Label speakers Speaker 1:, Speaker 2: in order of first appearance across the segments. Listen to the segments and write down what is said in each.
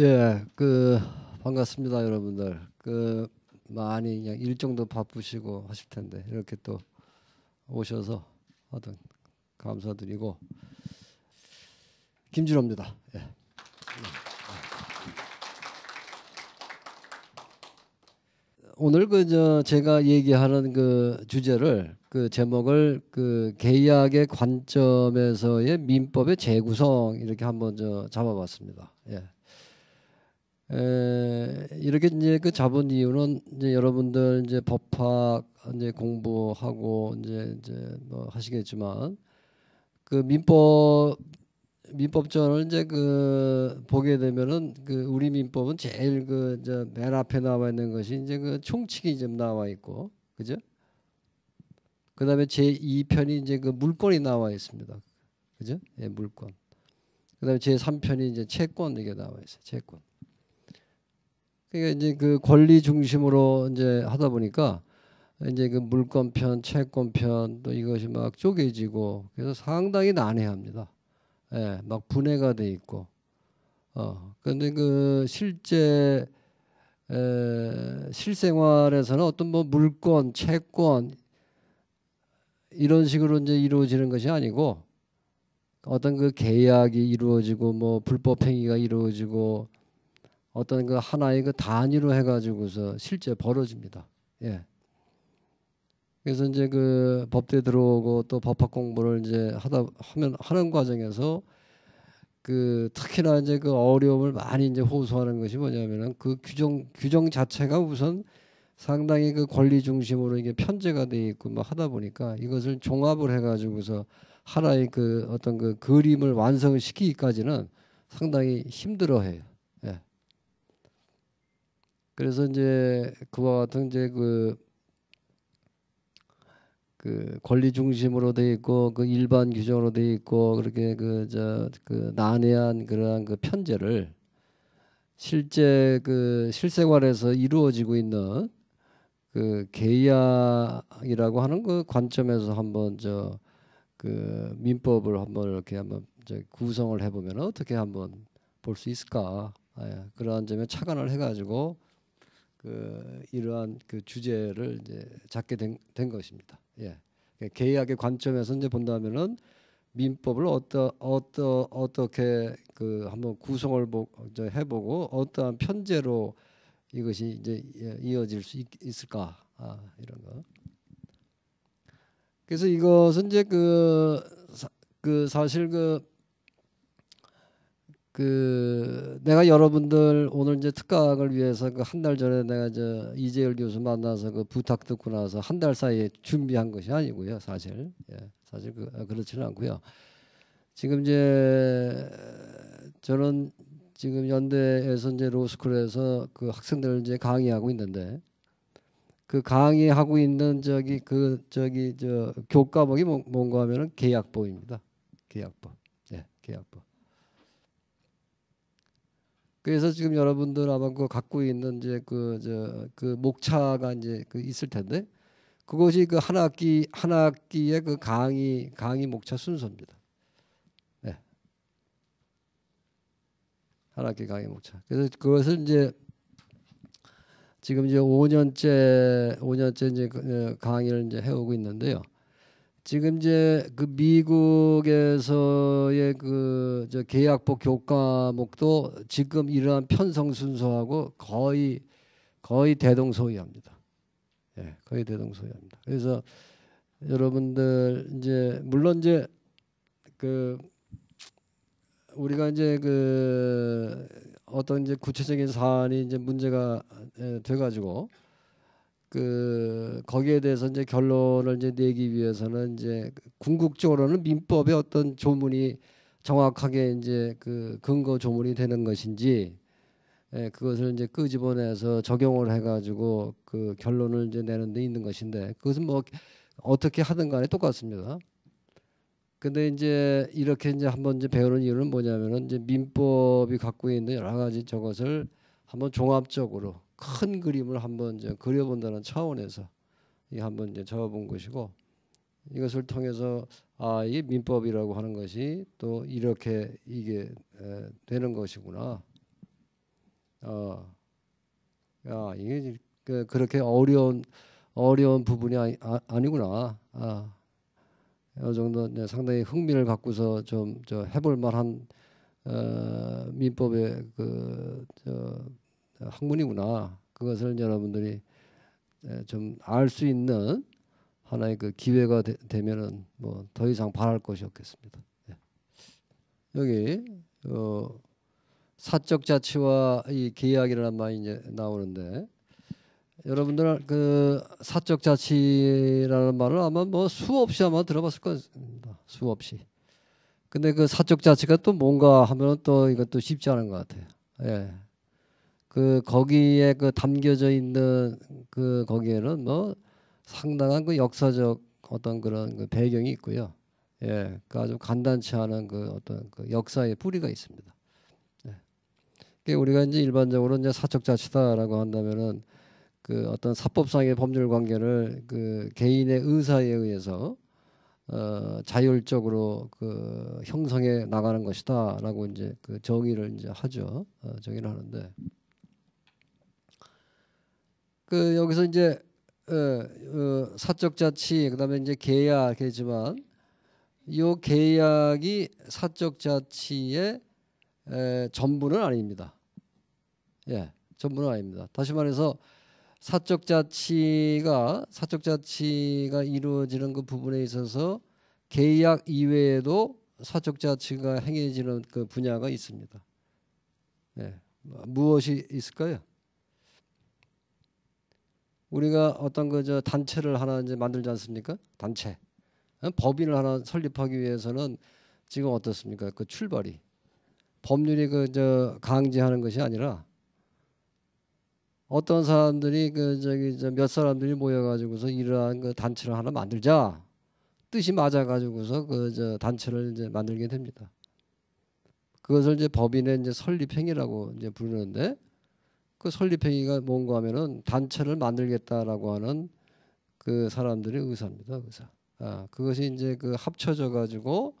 Speaker 1: 예, 그 반갑습니다, 여러분들. 그 많이 그냥 일정도 바쁘시고 하실 텐데 이렇게 또 오셔서 하여 감사드리고 김준호입니다. 예. 오늘 그 저 제가 얘기하는 그 주제를 그 제목을 그 계약의 관점에서의 민법의 재구성 이렇게 한번 저 잡아봤습니다. 예. 에, 이렇게 이제 그 잡은 이유는 이제 여러분들 이제 법학 이제 공부하고 이제 이제 뭐 하시겠지만 그 민법 민법전을 이제 그 보게 되면은 그 우리 민법은 제일 그 이제 맨 앞에 나와 있는 것이 이제 그 총칙이 좀 나와 있고 그죠? 그다음에 제 2편이 이제 그 물권이 나와 있습니다. 그죠? 예, 물권. 그다음에 제 3편이 이제 채권 이게 나와 있어요. 채권. 그러니까 이제 그 권리 중심으로 이제 하다 보니까 이제 그 물권편, 채권편 또 이것이 막 쪼개지고 그래서 상당히 난해합니다. 예, 막 분해가 돼 있고. 어, 근데 그 실제 에, 실생활에서는 어떤 뭐 물권, 채권 이런 식으로 이제 이루어지는 것이 아니고 어떤 그 계약이 이루어지고 뭐 불법 행위가 이루어지고 어떤 그 하나의 그 단위로 해가지고서 실제 벌어집니다. 예. 그래서 이제 그 법대 들어오고 또 법학 공부를 이제 하다 하면 하는 과정에서 그 특히나 이제 그 어려움을 많이 이제 호소하는 것이 뭐냐면은 그 규정 규정 자체가 우선 상당히 그 권리 중심으로 이게 편제가 돼 있고 뭐 하다 보니까 이것을 종합을 해가지고서 하나의 그 어떤 그 그림을 완성시키기까지는 상당히 힘들어해요. 그래서 이제 그와 같은 이제 그, 그 권리 중심으로 돼 있고 그 일반 규정으로 돼 있고 그렇게 그 저그 그 난해한 그러한 그 편제를 실제 그 실생활에서 이루어지고 있는 그 계약이라고 하는 그 관점에서 한번 저 그 민법을 한번 이렇게 한번 구성을 해보면 어떻게 한번 볼 수 있을까 예, 그러한 점에 착안을 해가지고 그 이러한 그 주제를 이제 잡게 된, 된 것입니다. 예. 계약의 그 관점에서 이제 본다면은 민법을 어떠 어떠 어떻게 그 한번 구성을 보, 해보고 어떠한 편제로 이것이 이제 예, 이어질 수 있, 을까 아, 이런 거. 그래서 이것은 이제 그, 그 사실 그그 내가 여러분들 오늘 이제 특강을 위해서 그한달 전에 내가 저 이재열 교수 만나서 그 부탁 듣고 나서 한 달 사이에 준비한 것이 아니고요 사실 예, 사실 그, 아, 그렇지는 않고요 지금 이제 저는 지금 연대에서 이제 로스쿨에서 그 학생들 이제 강의하고 있는데 그 강의하고 있는 저기 그 저기 저 교과목이 뭐, 뭔가 하면은 계약법입니다 계약법 예 계약법 그래서 지금 여러분들 아마 그 갖고 있는 이제 그 저그 그 목차가 이제 그 있을 텐데 그것이 그한 학기 한 학기의 그 강의 강의 목차 순서입니다. 네. 한 학기 강의 목차. 그래서 그것을 이제 지금 이제 5년째 5년째 이제 그, 어, 강의를 이제 해오고 있는데요. 지금 이제 그 미국에서의 그저 계약법 교과목도 지금 이러한 편성 순서하고 거의 거의 대동소이합니다. 예, 거의 대동소이합니다. 그래서 여러분들 이제 물론 이제 그 우리가 이제 그 어떤 이제 구체적인 사안이 이제 문제가 예, 돼 가지고 그 거기에 대해서 이제 결론을 이제 내기 위해서는 이제 궁극적으로는 민법의 어떤 조문이 정확하게 이제 그 근거 조문이 되는 것인지 예, 그것을 이제 끄집어내서 적용을 해가지고 그 결론을 이제 내는 데 있는 것인데 그것은 뭐 어떻게 하든 간에 똑같습니다. 근데 이제 이렇게 이제 한번 이제 배우는 이유는 뭐냐면은 이제 민법이 갖고 있는 여러 가지 저것을 한번 종합적으로 큰 그림을 한번 이제 그려본다는 차원에서 이 한번 이제 잡아본 것이고 이것을 통해서 아, 이 민법이라고 하는 것이 또 이렇게 이게 되는 것이구나. 어, 야, 이게 그, 렇게 어려운 어려운 부분이 아니, 아, 니구나 아, 이 정도 상당히 흥미를 갖고서 좀저 해볼 만한 어, 민법의 그저 학문이구나. 그것을 여러분들이 좀 알 수 있는 하나의 그 기회가 되, 면은 뭐 더 이상 바랄 것이 없겠습니다. 예. 여기 어, 사적 자치와 이 계약이라는 말이 이제 나오는데 여러분들 그 사적 자치라는 말을 아마 뭐 수없이 아마 들어봤을 겁니다. 수없이. 근데 그 사적 자치가 또 뭔가 하면 또 이것도 쉽지 않은 것 같아요. 예. 그 거기에 그 담겨져 있는 그 거기에는 뭐 상당한 그 역사적 어떤 그런 그 배경이 있고요. 예, 그 아주 간단치 않은 그 어떤 그 역사의 뿌리가 있습니다. 예. 우리가 이제 일반적으로 이제 사적 자치다라고 한다면은 그 어떤 사법상의 법률 관계를 그 개인의 의사에 의해서 어, 자율적으로 그 형성해 나가는 것이다라고 이제 그 정의를 이제 하죠. 어, 정의를 하는데. 그 여기서 이제 어, 어, 사적 자치 그다음에 이제 계약이지만 이 계약이 사적 자치의 에, 전부는 아닙니다. 예, 전부는 아닙니다. 다시 말해서 사적 자치가 사적 자치가 이루어지는 그 부분에 있어서 계약 이외에도 사적 자치가 행해지는 그 분야가 있습니다. 예, 뭐, 무엇이 있을까요? 우리가 어떤 그 저 단체를 하나 이제 만들지 않습니까? 단체 어? 법인을 하나 설립하기 위해서는 지금 어떻습니까? 그 출발이 법률이 그 저 강제하는 것이 아니라 어떤 사람들이 그 저기 저 몇 사람들이 모여가지고서 이러한 그 단체를 하나 만들자 뜻이 맞아가지고서 그 저 단체를 이제 만들게 됩니다. 그것을 이제 법인의 이제 설립 행위라고 이제 부르는데 그 설립행위가 뭔가 하면은 단체를 만들겠다라고 하는 그 사람들의 의사입니다. 의사. 아, 그것이 이제 그 합쳐져 가지고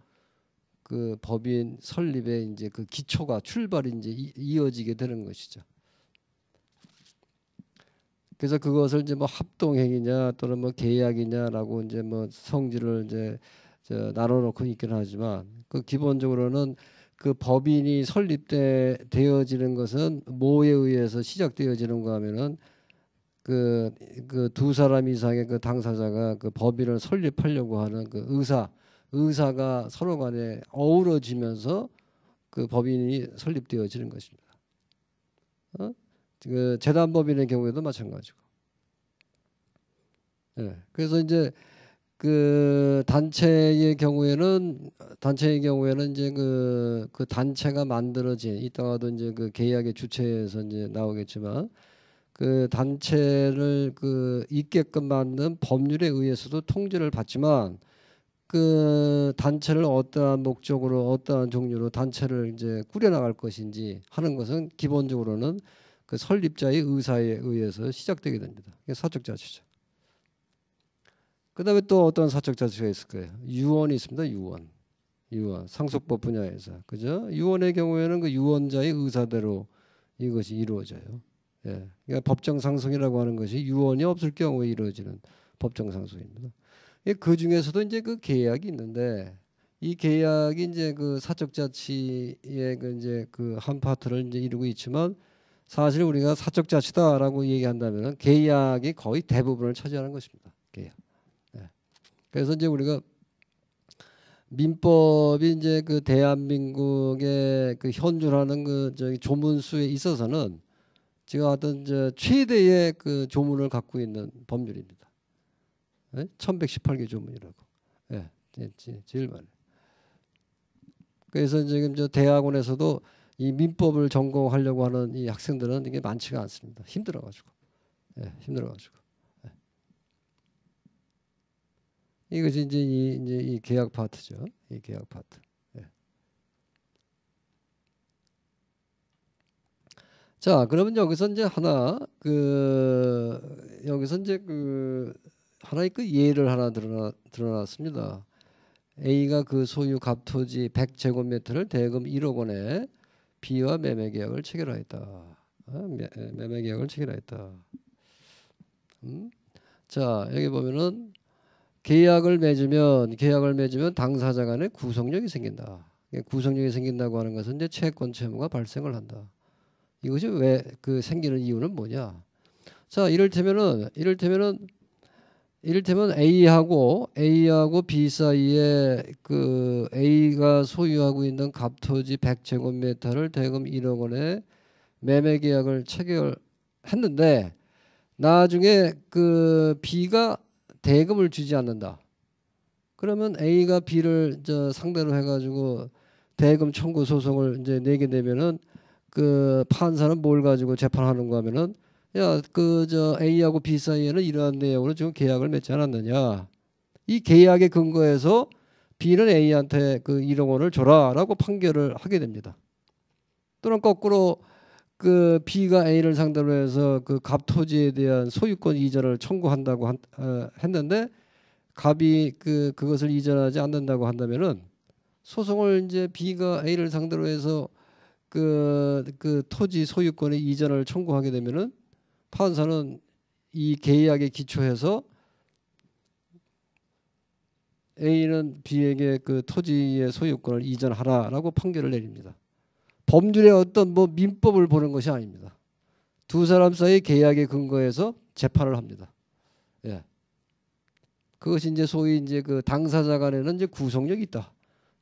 Speaker 1: 그 법인 설립의 이제 그 기초가 출발이 이제 이어지게 되는 것이죠. 그래서 그것을 이제 뭐 합동행위냐 또는 뭐 계약이냐라고 이제 뭐 성질을 이제 나눠놓고 있긴 하지만 그 기본적으로는 그 법인이 설립되어지는 것은 뭐에 의해서 시작되어지는가 하면은 그그두 사람 이상의 그 당사자가 그 법인을 설립하려고 하는 그 의사 의사가 서로 간에 어우러지면서 그 법인이 설립되어지는 것입니다. 어? 그 재단 법인의 경우에도 마찬가지고. 예. 그래서 이제 그 단체의 경우에는 단체의 경우에는 이제 그그 그 단체가 만들어진 이따가도 이제 그 계약의 주체에서 이제 나오겠지만 그 단체를 그 있게끔 만든 법률에 의해서도 통제를 받지만 그 단체를 어떠한 목적으로 어떠한 종류로 단체를 이제 꾸려나갈 것인지 하는 것은 기본적으로는 그 설립자의 의사에 의해서 시작되게 됩니다. 사적 자치죠. 그다음에 또 어떤 사적 자치가 있을 거예요. 유언이 있습니다. 유언. 유언. 상속법 분야에서. 그죠? 유언의 경우에는 그 유언자의 의사대로 이것이 이루어져요. 예. 그러니까 법정 상속이라고 하는 것이 유언이 없을 경우에 이루어지는 법정 상속입니다. 예, 그 중에서도 이제 그 계약이 있는데 이 계약이 이제 그 사적 자치의 그 이제 그 한 파트를 이제 이루고 있지만 사실 우리가 사적 자치다라고 얘기한다면은 계약이 거의 대부분을 차지하는 것입니다. 계약. 그래서 이제 우리가 민법이 이제 그 대한민국의 그현존하는그 그 저기 조문수에 있어서는 지금 어떤 저 최대의 그 조문을 갖고 있는 법률입니다. 네? 예? 1118개 조문이라고. 예. 네, 제일 많아요. 그래서 지금 저 대학원에서도 이 민법을 전공하려고 하는 이 학생들은 이게 많지가 않습니다. 힘들어가지고. 예, 힘들어가지고. 이것이 이제 이, 이제 이 계약 파트죠. 이 계약 파트. 예. 자, 그러면 여기서 이제 하나 그 여기서 이제 그 하나의 그 예를 하나 드러나 드러났습니다. A가 그 소유 갑토지 100제곱미터를 대금 1억 원에 B와 매매 계약을 체결하였다. 아, 매, 매 계약을 체결하였다. 음? 자 여기 보면은 계약을 맺으면 계약을 맺으면 당사자 간에 구성력이 생긴다. 구성력이 생긴다고 하는 것은 이제 채권 채무가 발생을 한다. 이것이 왜 그 생기는 이유는 뭐냐? 자, 이를테면은 이를테면은 이를테면 A하고 A하고 B 사이에 그 A가 소유하고 있는 갑토지 100제곱미터를 대금 1억 원에 매매 계약을 체결했는데 나중에 그 B가 대금을 주지 않는다. 그러면 A가 B를 상대로 해가지고 대금 청구 소송을 이제 내게 되면은 그 판사는 뭘 가지고 재판하는 거 하면은 야그 저 A하고 B 사이에는 이러한 내용으로 지금 계약을 맺지 않았느냐 이 계약의 근거에서 B는 A한테 그 1억 원을 줘라라고 판결을 하게 됩니다. 또는 거꾸로 그 B가 A를 상대로 해서 그 갑 토지에 대한 소유권 이전을 청구한다고 한, 어, 했는데 갑이 그 그것을 이전하지 않는다고 한다면은 소송을 이제 B가 A를 상대로 해서 그, 그 토지 소유권의 이전을 청구하게 되면은 판사는 이 계약에 기초해서 A는 B에게 그 토지의 소유권을 이전하라라고 판결을 내립니다. 법률의 어떤 뭐 민법을 보는 것이 아닙니다. 두 사람 사이 계약에 근거해서 재판을 합니다. 예. 그것이 이제 소위 이제 그 당사자 간에는 이제 구속력이 있다.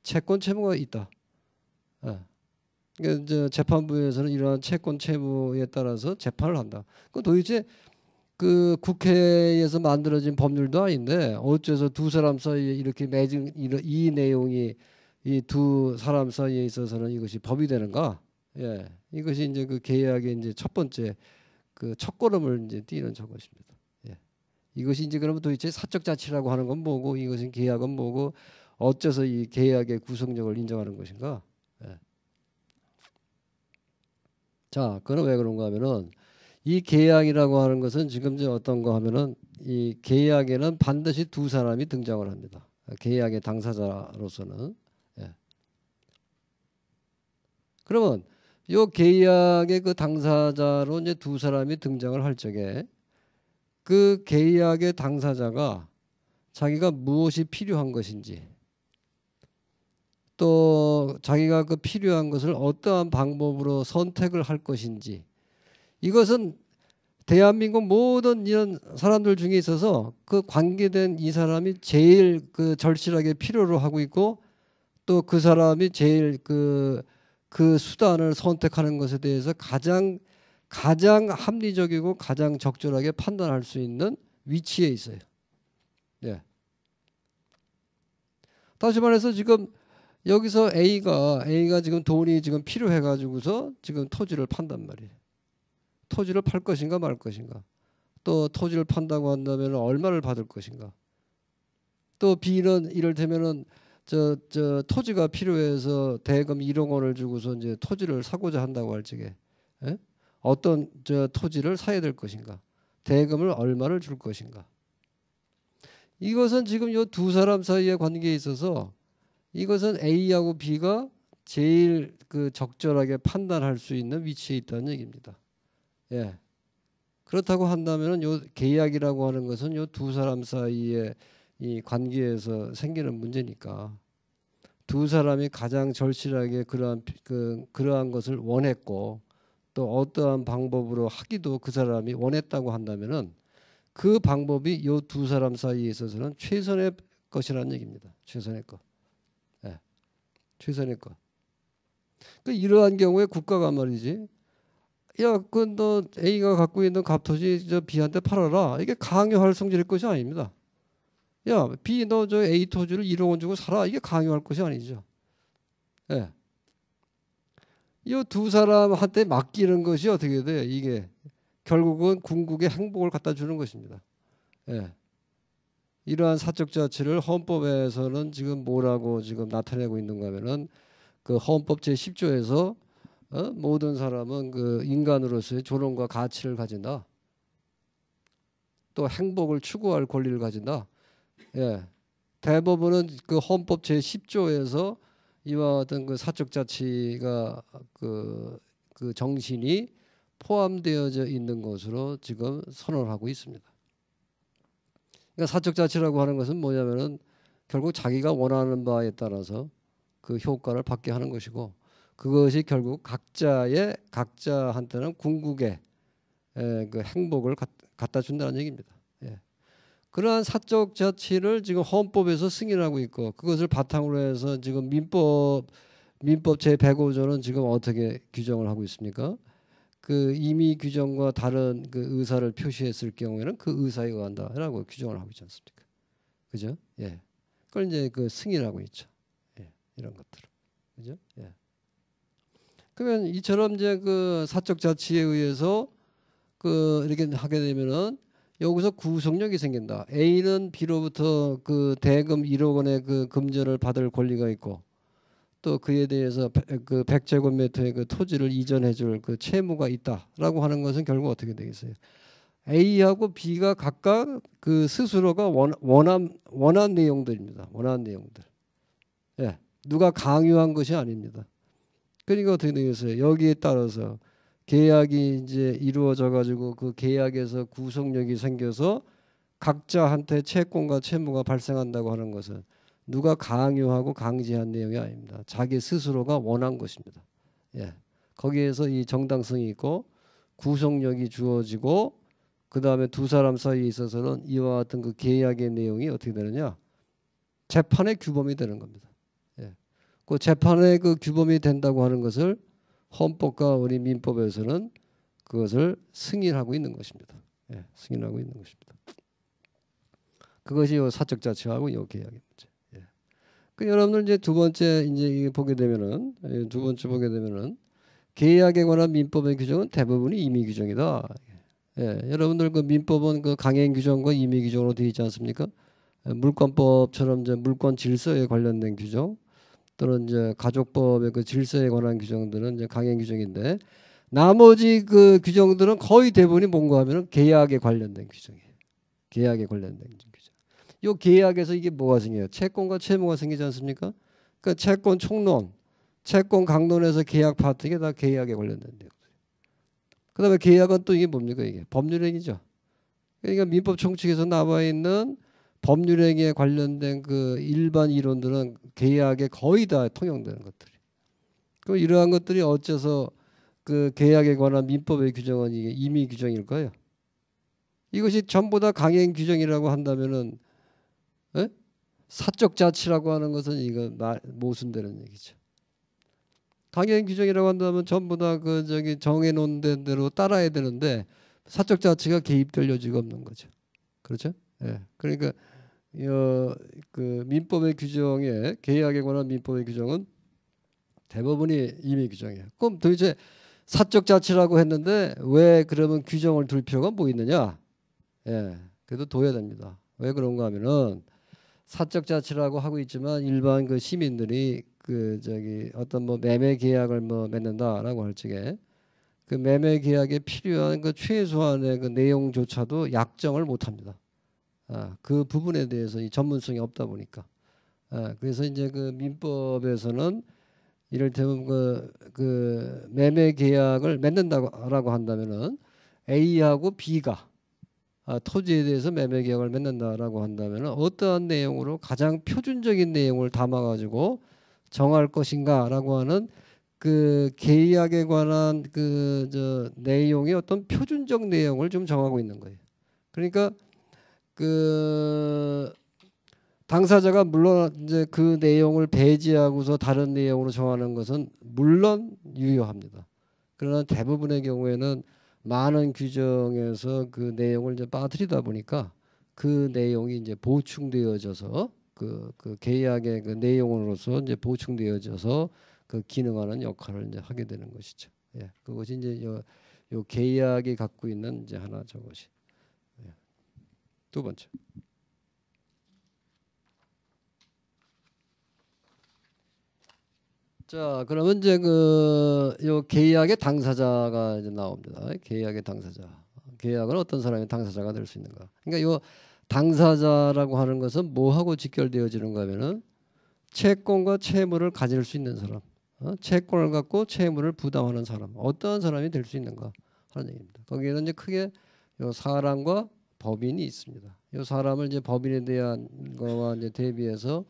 Speaker 1: 채권 채무가 있다. 예. 그러니까 이제 재판부에서는 이러한 채권 채무에 따라서 재판을 한다. 그 도대체 그 국회에서 만들어진 법률도 아닌데 어째서 두 사람 사이에 이렇게 맺은 이 내용이 이두 사람 사이에 있어서는 이것이 법이 되는가? 예, 이것이 이제 그 계약의 이제 첫 번째 그 첫걸음을 이제 띄는 저것입니다. 예. 이것이 이제 그러면 도대체 사적 자치라고 하는 건 뭐고 이것은 계약은 뭐고 어째서 이 계약의 구성력을 인정하는 것인가? 예. 자, 그럼 왜 그런가 하면은 이 계약이라고 하는 것은 지금 이제 어떤 거 하면은 이 계약에는 반드시 두 사람이 등장을 합니다. 계약의 당사자로서는 그러면 요 계약의 그 당사자로 이제 두 사람이 등장을 할 적에 그 계약의 당사자가 자기가 무엇이 필요한 것인지 또 자기가 그 필요한 것을 어떠한 방법으로 선택을 할 것인지 이것은 대한민국 모든 이런 사람들 중에 있어서 그 관계된 이 사람이 제일 그 절실하게 필요로 하고 있고 또 그 사람이 제일 그그 수단을 선택하는 것에 대해서 가장 가장 합리적이고 가장 적절하게 판단할 수 있는 위치에 있어요. 예. 다시 말해서 지금 여기서 A가 A가 지금 돈이 지금 필요해 가지고서 지금 토지를 판단 말이에요. 토지를 팔 것인가 말 것인가. 또 토지를 판다고 한다면 얼마를 받을 것인가. 또 B는 이를테면은 저, 저 토지가 필요해서 대금 1억 원을 주고서 이제 토지를 사고자 한다고 할 적에 에? 예? 어떤 저 토지를 사야 될 것인가? 대금을 얼마를 줄 것인가? 이것은 지금 이 두 사람 사이의 관계에 있어서 이것은 A하고 B가 제일 그 적절하게 판단할 수 있는 위치에 있다는 얘기입니다. 예. 그렇다고 한다면요 계약이라고 하는 것은 요 두 사람 사이의 이 관계에서 생기는 문제니까 두 사람이 가장 절실하게 그러한 그, 그러한 것을 원했고 또 어떠한 방법으로 하기도 그 사람이 원했다고 한다면은 그 방법이 요 두 사람 사이에 있어서는 최선의 것이라는 얘기입니다. 최선의 것. 네. 최선의 것. 그 이러한 경우에 국가가 말이지 야, 그너 건 A가 갖고 있는 갑토지 저 B한테 팔아라. 이게 강요할 성질의 것이 아닙니다. 야, B 너저 A 토지를 1억 원 주고 살아. 이게 강요할 것이 아니죠. 예. 이 두 사람한테 맡기는 것이 어떻게 돼요? 이게 결국은 궁극의 행복을 갖다 주는 것입니다. 예. 이러한 사적 자치를 헌법에서는 지금 뭐라고 지금 나타내고 있는가 하면은 그 헌법 제10조에서 어? 모든 사람은 그 인간으로서의 존엄과 가치를 가진다. 또 행복을 추구할 권리를 가진다. 예. 대법원은 그 헌법 제10조에서 이와 같은 그 사적 자치가 그, 그 정신이 포함되어져 있는 것으로 지금 선언하고 있습니다. 그러니까 사적 자치라고 하는 것은 뭐냐면은 결국 자기가 원하는 바에 따라서 그 효과를 받게 하는 것이고 그것이 결국 각자의 각자한테는 궁극의 예, 그 행복을 갖다 준다는 얘기입니다. 그러한 사적 자치를 지금 헌법에서 승인하고 있고 그것을 바탕으로 해서 지금 민법 민법 제105조는 지금 어떻게 규정을 하고 있습니까? 그 이미 규정과 다른 그 의사를 표시했을 경우에는 그 의사에 의한다라고 규정을 하고 있지 않습니까? 그죠? 예. 그걸 이제 그 승인하고 있죠. 예. 이런 것들을. 그죠? 예. 그러면 이처럼 이제 그 사적 자치에 의해서 그 이렇게 하게 되면은 여기서 구속력이 생긴다. A는 B로부터 그 대금 1억 원의 그 금전을 받을 권리가 있고 또 그에 대해서 그 100제곱미터의 그 토지를 이전해 줄그 채무가 있다라고 하는 것은 결국 어떻게 되겠어요? A하고 B가 각각 그 스스로가 원, 원한 원한 내용들입니다. 원한 내용들. 예. 누가 강요한 것이 아닙니다. 그러니까 어떻게 되겠어요? 여기에 따라서 계약이 이제 이루어져 가지고 그 계약에서 구속력이 생겨서 각자한테 채권과 채무가 발생한다고 하는 것은 누가 강요하고 강제한 내용이 아닙니다. 자기 스스로가 원한 것입니다. 예. 거기에서 이 정당성이 있고 구속력이 주어지고 그 다음에 두 사람 사이에 있어서는 이와 같은 그 계약의 내용이 어떻게 되느냐 재판의 규범이 되는 겁니다. 예. 그 재판의 그 규범이 된다고 하는 것을 헌법과 우리 민법에서는 그것을 승인하고 있는 것입니다. 예, 승인하고 있는 것입니다. 그것이 사적 자체하고 요 계약의 문제. 예. 그 여러분들 이제 두 번째 이제 보게 되면은 예, 두 번째 보게 되면은 계약에 관한 민법의 규정은 대부분이 임의 규정이다. 예, 여러분들 그 민법은 그 강행 규정과 임의 규정으로 되어 있지 않습니까? 물권법처럼 이제 물권 질서에 관련된 규정, 또는 이제 가족법의 그 질서에 관한 규정들은 이제 강행 규정인데 나머지 그 규정들은 거의 대부분이 뭔가 하면은 계약에 관련된 규정이에요. 계약에 관련된 규정. 요 계약에서 이게 뭐가 생겨요? 채권과 채무가 생기지 않습니까? 그러니까 채권 총론, 채권 강론에서 계약 파트 이게 다 계약에 관련된 내용들. 그다음에 계약은 또 이게 뭡니까 이게 법률행위죠. 그러니까 민법 총칙에서 나와 있는 법률행위에 관련된 그 일반 이론들은 계약에 거의 다 통용되는 것들이. 그 이러한 것들이 어째서 그 계약에 관한 민법의 규정은 이게 임의 규정일 거요 이것이 전부 다 강행 규정이라고 한다면은 에? 예? 사적 자치라고 하는 것은 이거 모순되는 얘기죠. 강행 규정이라고 한다면 전부 다그 저기 정해놓은 대로 따라야 되는데 사적 자치가 개입될 여지가 없는 거죠. 그렇죠? 예. 그러니까 어, 그 민법의 규정에 계약에 관한 민법의 규정은 대부분이 임의 규정이에요. 그럼 도대체 사적 자치라고 했는데 왜 그러면 규정을 둘 필요가 뭐 있느냐? 예, 그래도 둬야 됩니다. 왜 그런가 하면은 사적 자치라고 하고 있지만 일반 그 시민들이 그 저기 어떤 뭐 매매 계약을 뭐 맺는다라고 할 적에 그 매매 계약에 필요한 그 최소한의 그 내용조차도 약정을 못 합니다. 어, 그 부분에 대해서 이 전문성이 없다 보니까 어, 그래서 이제 그 민법에서는 이를테면 그, 그 매매 계약을 맺는다고 한다면은 A하고 B가 아, 토지에 대해서 매매 계약을 맺는다라고 한다면은 어떠한 내용으로 가장 표준적인 내용을 담아가지고 정할 것인가라고 하는 그 계약에 관한 그 저 내용의 어떤 표준적 내용을 좀 정하고 있는 거예요. 그러니까 그 당사자가 물론 이제 그 내용을 배제하고서 다른 내용으로 정하는 것은 물론 유효합니다. 그러나 대부분의 경우에는 많은 규정에서 그 내용을 이제 빠뜨리다 보니까 그 내용이 이제 보충되어져서 그, 그 계약의 그 내용으로서 이제 보충되어져서 그 기능하는 역할을 이제 하게 되는 것이죠. 예. 그것이 이제 요, 요 계약이 갖고 있는 이제 하나 저것이 두 번째. 자, 그러면 이제 그요 계약의 당사자가 이제 나옵니다. 계약의 당사자. 계약은 어떤 사람이 당사자가 될 수 있는가? 그러니까 요 당사자라고 하는 것은 뭐하고 직결되어지는가 하면은 채권과 채무를 가질 수 있는 사람, 어? 채권을 갖고 채무를 부담하는 사람, 어떠 사람이 될 수 있는가 하는 얘기입니다. 거기에는 이제 크게 요 사람과 법인이 있습니다. 이 사람을 이제 법인에 대한 거와 이제 대비해서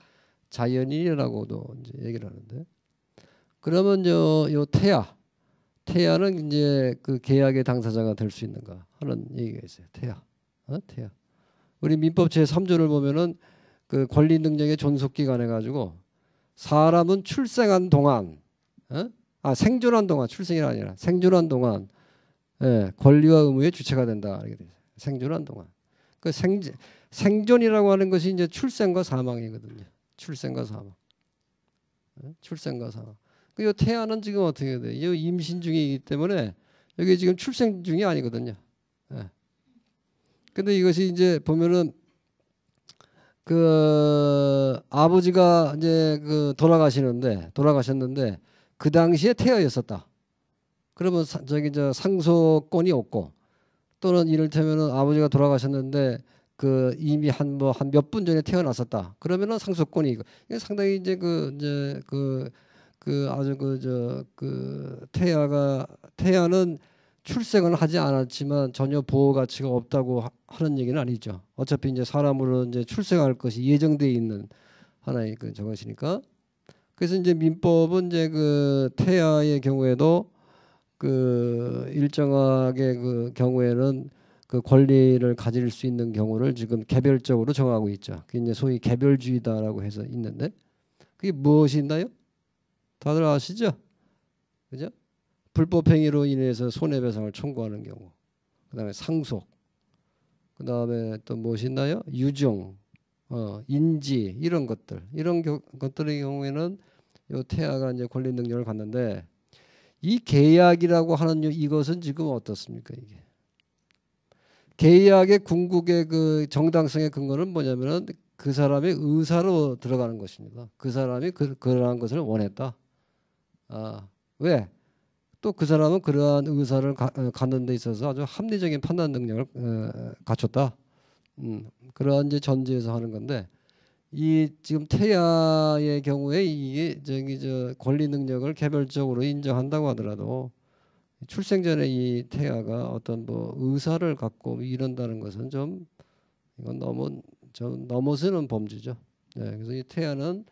Speaker 1: 자연인이라고도 이제 얘기를 하는데 그러면 저요 태아 태아는 이제 그 계약의 당사자가 될 수 있는가 하는 얘기가 있어요. 태아, 어? 태아.
Speaker 2: 우리 민법 제
Speaker 1: 3조를 보면은 그 권리 능력의 존속 기간해 가지고 사람은 출생한 동안, 어? 아 생존한 동안 출생이 아니라 생존한 동안 예, 권리와 의무의 주체가 된다 이렇게 돼요 생존한 동안. 그 생, 생존이라고 하는 것이 이제 출생과 사망이거든요. 출생과 사망. 어? 출생과 사망. 그 요 태아는 지금 어떻게 돼요? 이 임신 중이기 때문에 여기 지금 출생 중이 아니거든요. 예. 근데 이것이 이제 보면은 그 아버지가 이제 그 돌아가시는데 돌아가셨는데 그 당시에 태아였었다. 그러면 저기 저 상속권이 없고 또는 이를테면은 아버지가 돌아가셨는데 그 이미 한 뭐 한 몇 분 전에 태어났었다. 그러면은 상속권이 이거 상당히 이제 그 이제 그그 그 아주 그 저그 그 태아가 태아는 출생은 하지 않았지만 전혀 보호 가치가 없다고 하, 하는 얘기는 아니죠. 어차피 이제 사람으로 이제 출생할 것이 예정돼 있는 하나의 그 저것이니까. 그래서 이제 민법은 이제 그 태아의 경우에도 그 일정하게 그 경우에는 그 권리를 가질 수 있는 경우를 지금 개별적으로 정하고 있죠. 그게 이제 소위 개별주의다라고 해서 있는데 그게 무엇이 있나요? 다들 아시죠? 그죠? 불법 행위로 인해서 손해배상을 청구하는 경우, 그다음에 상속, 그다음에 또 무엇이 있나요? 유종 어, 인지 이런 것들 이런 겨, 것들의 경우에는 요 태아가 이제 권리 능력을 갖는데 이 계약이라고 하는 이것은 지금 어떻습니까 이게? 계약의 궁극의 그 정당성의 근거는 뭐냐면은 그 사람의 의사로 들어가는 것입니다. 그 사람이 그, 그러한 것을 원했다. 아, 왜? 또 그 사람은 그러한 의사를 가, 어, 갖는 데 있어서 아주 합리적인 판단 능력을 에, 어, 갖췄다. 음, 그러한 이제 전제에서 하는 건데 이 지금 태아의 경우에 이게 저기 저 권리 능력을 개별적으로 인정한다고 하더라도 출생 전에 이 태아가 어떤 뭐 의사를 갖고 뭐 이런다는 것은 좀 이건 너무 좀 넘어서는 범죄죠. 네, 그래서 이 태아는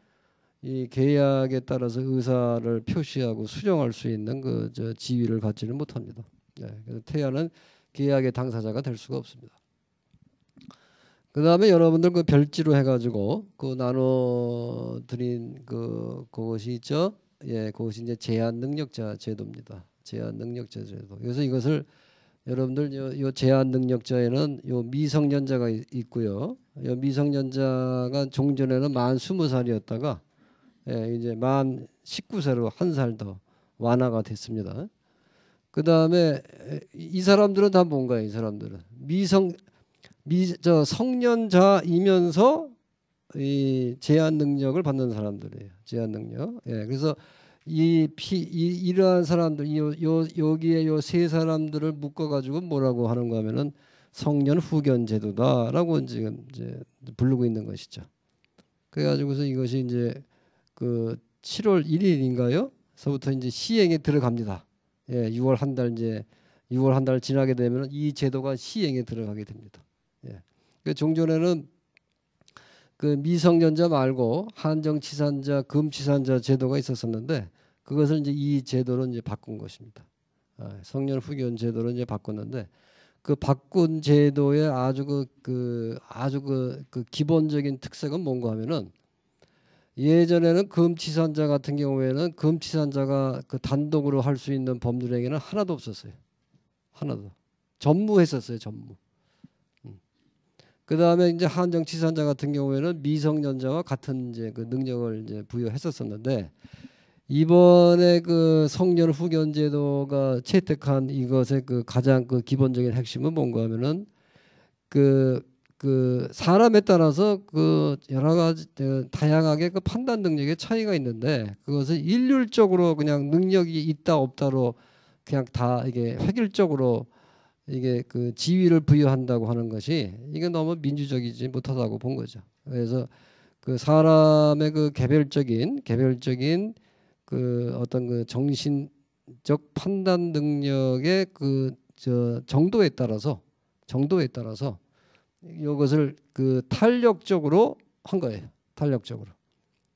Speaker 1: 이 계약에 따라서 의사를 표시하고 수정할 수 있는 그저 지위를 갖지는 못합니다. 네, 그래서 태아는 계약의 당사자가 될 수가 없습니다. 그 다음에 여러분들 그 별지로 해가지고 그 나눠 드린 그 그것이 있죠. 예, 그것이 이제 제한 능력자 제도입니다. 제한 능력자 제도. 그래서 이것을 여러분들 요, 요 제한 능력자에는 요 미성년자가 있고요. 요 미성년자가 종전에는 만 스무 살이었다가 예, 이제 만 십구 세로 한 살 더 완화가 됐습니다. 그 다음에 이 사람들은 다 뭔가요? 이 사람들은 미성 미, 저 성년자이면서 이 제한 능력을 받는 사람들이에요. 제한 능력. 예, 그래서 이, 피, 이 이러한 사람들 이, 요, 여기에 요 세 사람들을 묶어가지고 뭐라고 하는가 하면은 성년 후견 제도다라고 지금 이제 부르고 있는 것이죠. 그래가지고서 이것이 이제 그 7월 1일인가요? 서부터 이제 시행에 들어갑니다. 예, 6월 한 달 이제 6월 한 달 지나게 되면 은이 제도가 시행에 들어가게 됩니다. 그 종전에는 그 미성년자 말고 한정치산자, 금치산자 제도가 있었었는데 그것을 이제 이 제도로 이제 바꾼 것입니다. 아, 성년 후견 제도로 이제 바꿨는데 그 바꾼 제도의 아주 그, 그 아주 그, 그 기본적인 특색은 뭔가 하면은 예전에는 금치산자 같은 경우에는 금치산자가 그 단독으로 할 수 있는 법률행위는 하나도 없었어요. 하나도 전무했었어요. 전무. 그 다음에 이제 한정치산자 같은 경우에는 미성년자와 같은 이제 그 능력을 이제 부여했었었는데 이번에 그 성년 후견제도가 채택한 이것의 그 가장 그 기본적인 핵심은 뭔가 하면은 그, 그 사람에 따라서 그 여러 가지 그 다양하게 그 판단 능력의 차이가 있는데 그것을 일률적으로 그냥 능력이 있다 없다로 그냥 다 이게 획일적으로 이게 그 지위를 부여한다고 하는 것이 이게 너무 민주적이지 못하다고 본 거죠. 그래서 그 사람의 그 개별적인 개별적인 그 어떤 그 정신적 판단 능력의 그 저 정도에 따라서 정도에 따라서 이것을 그 탄력적으로 한 거예요. 탄력적으로.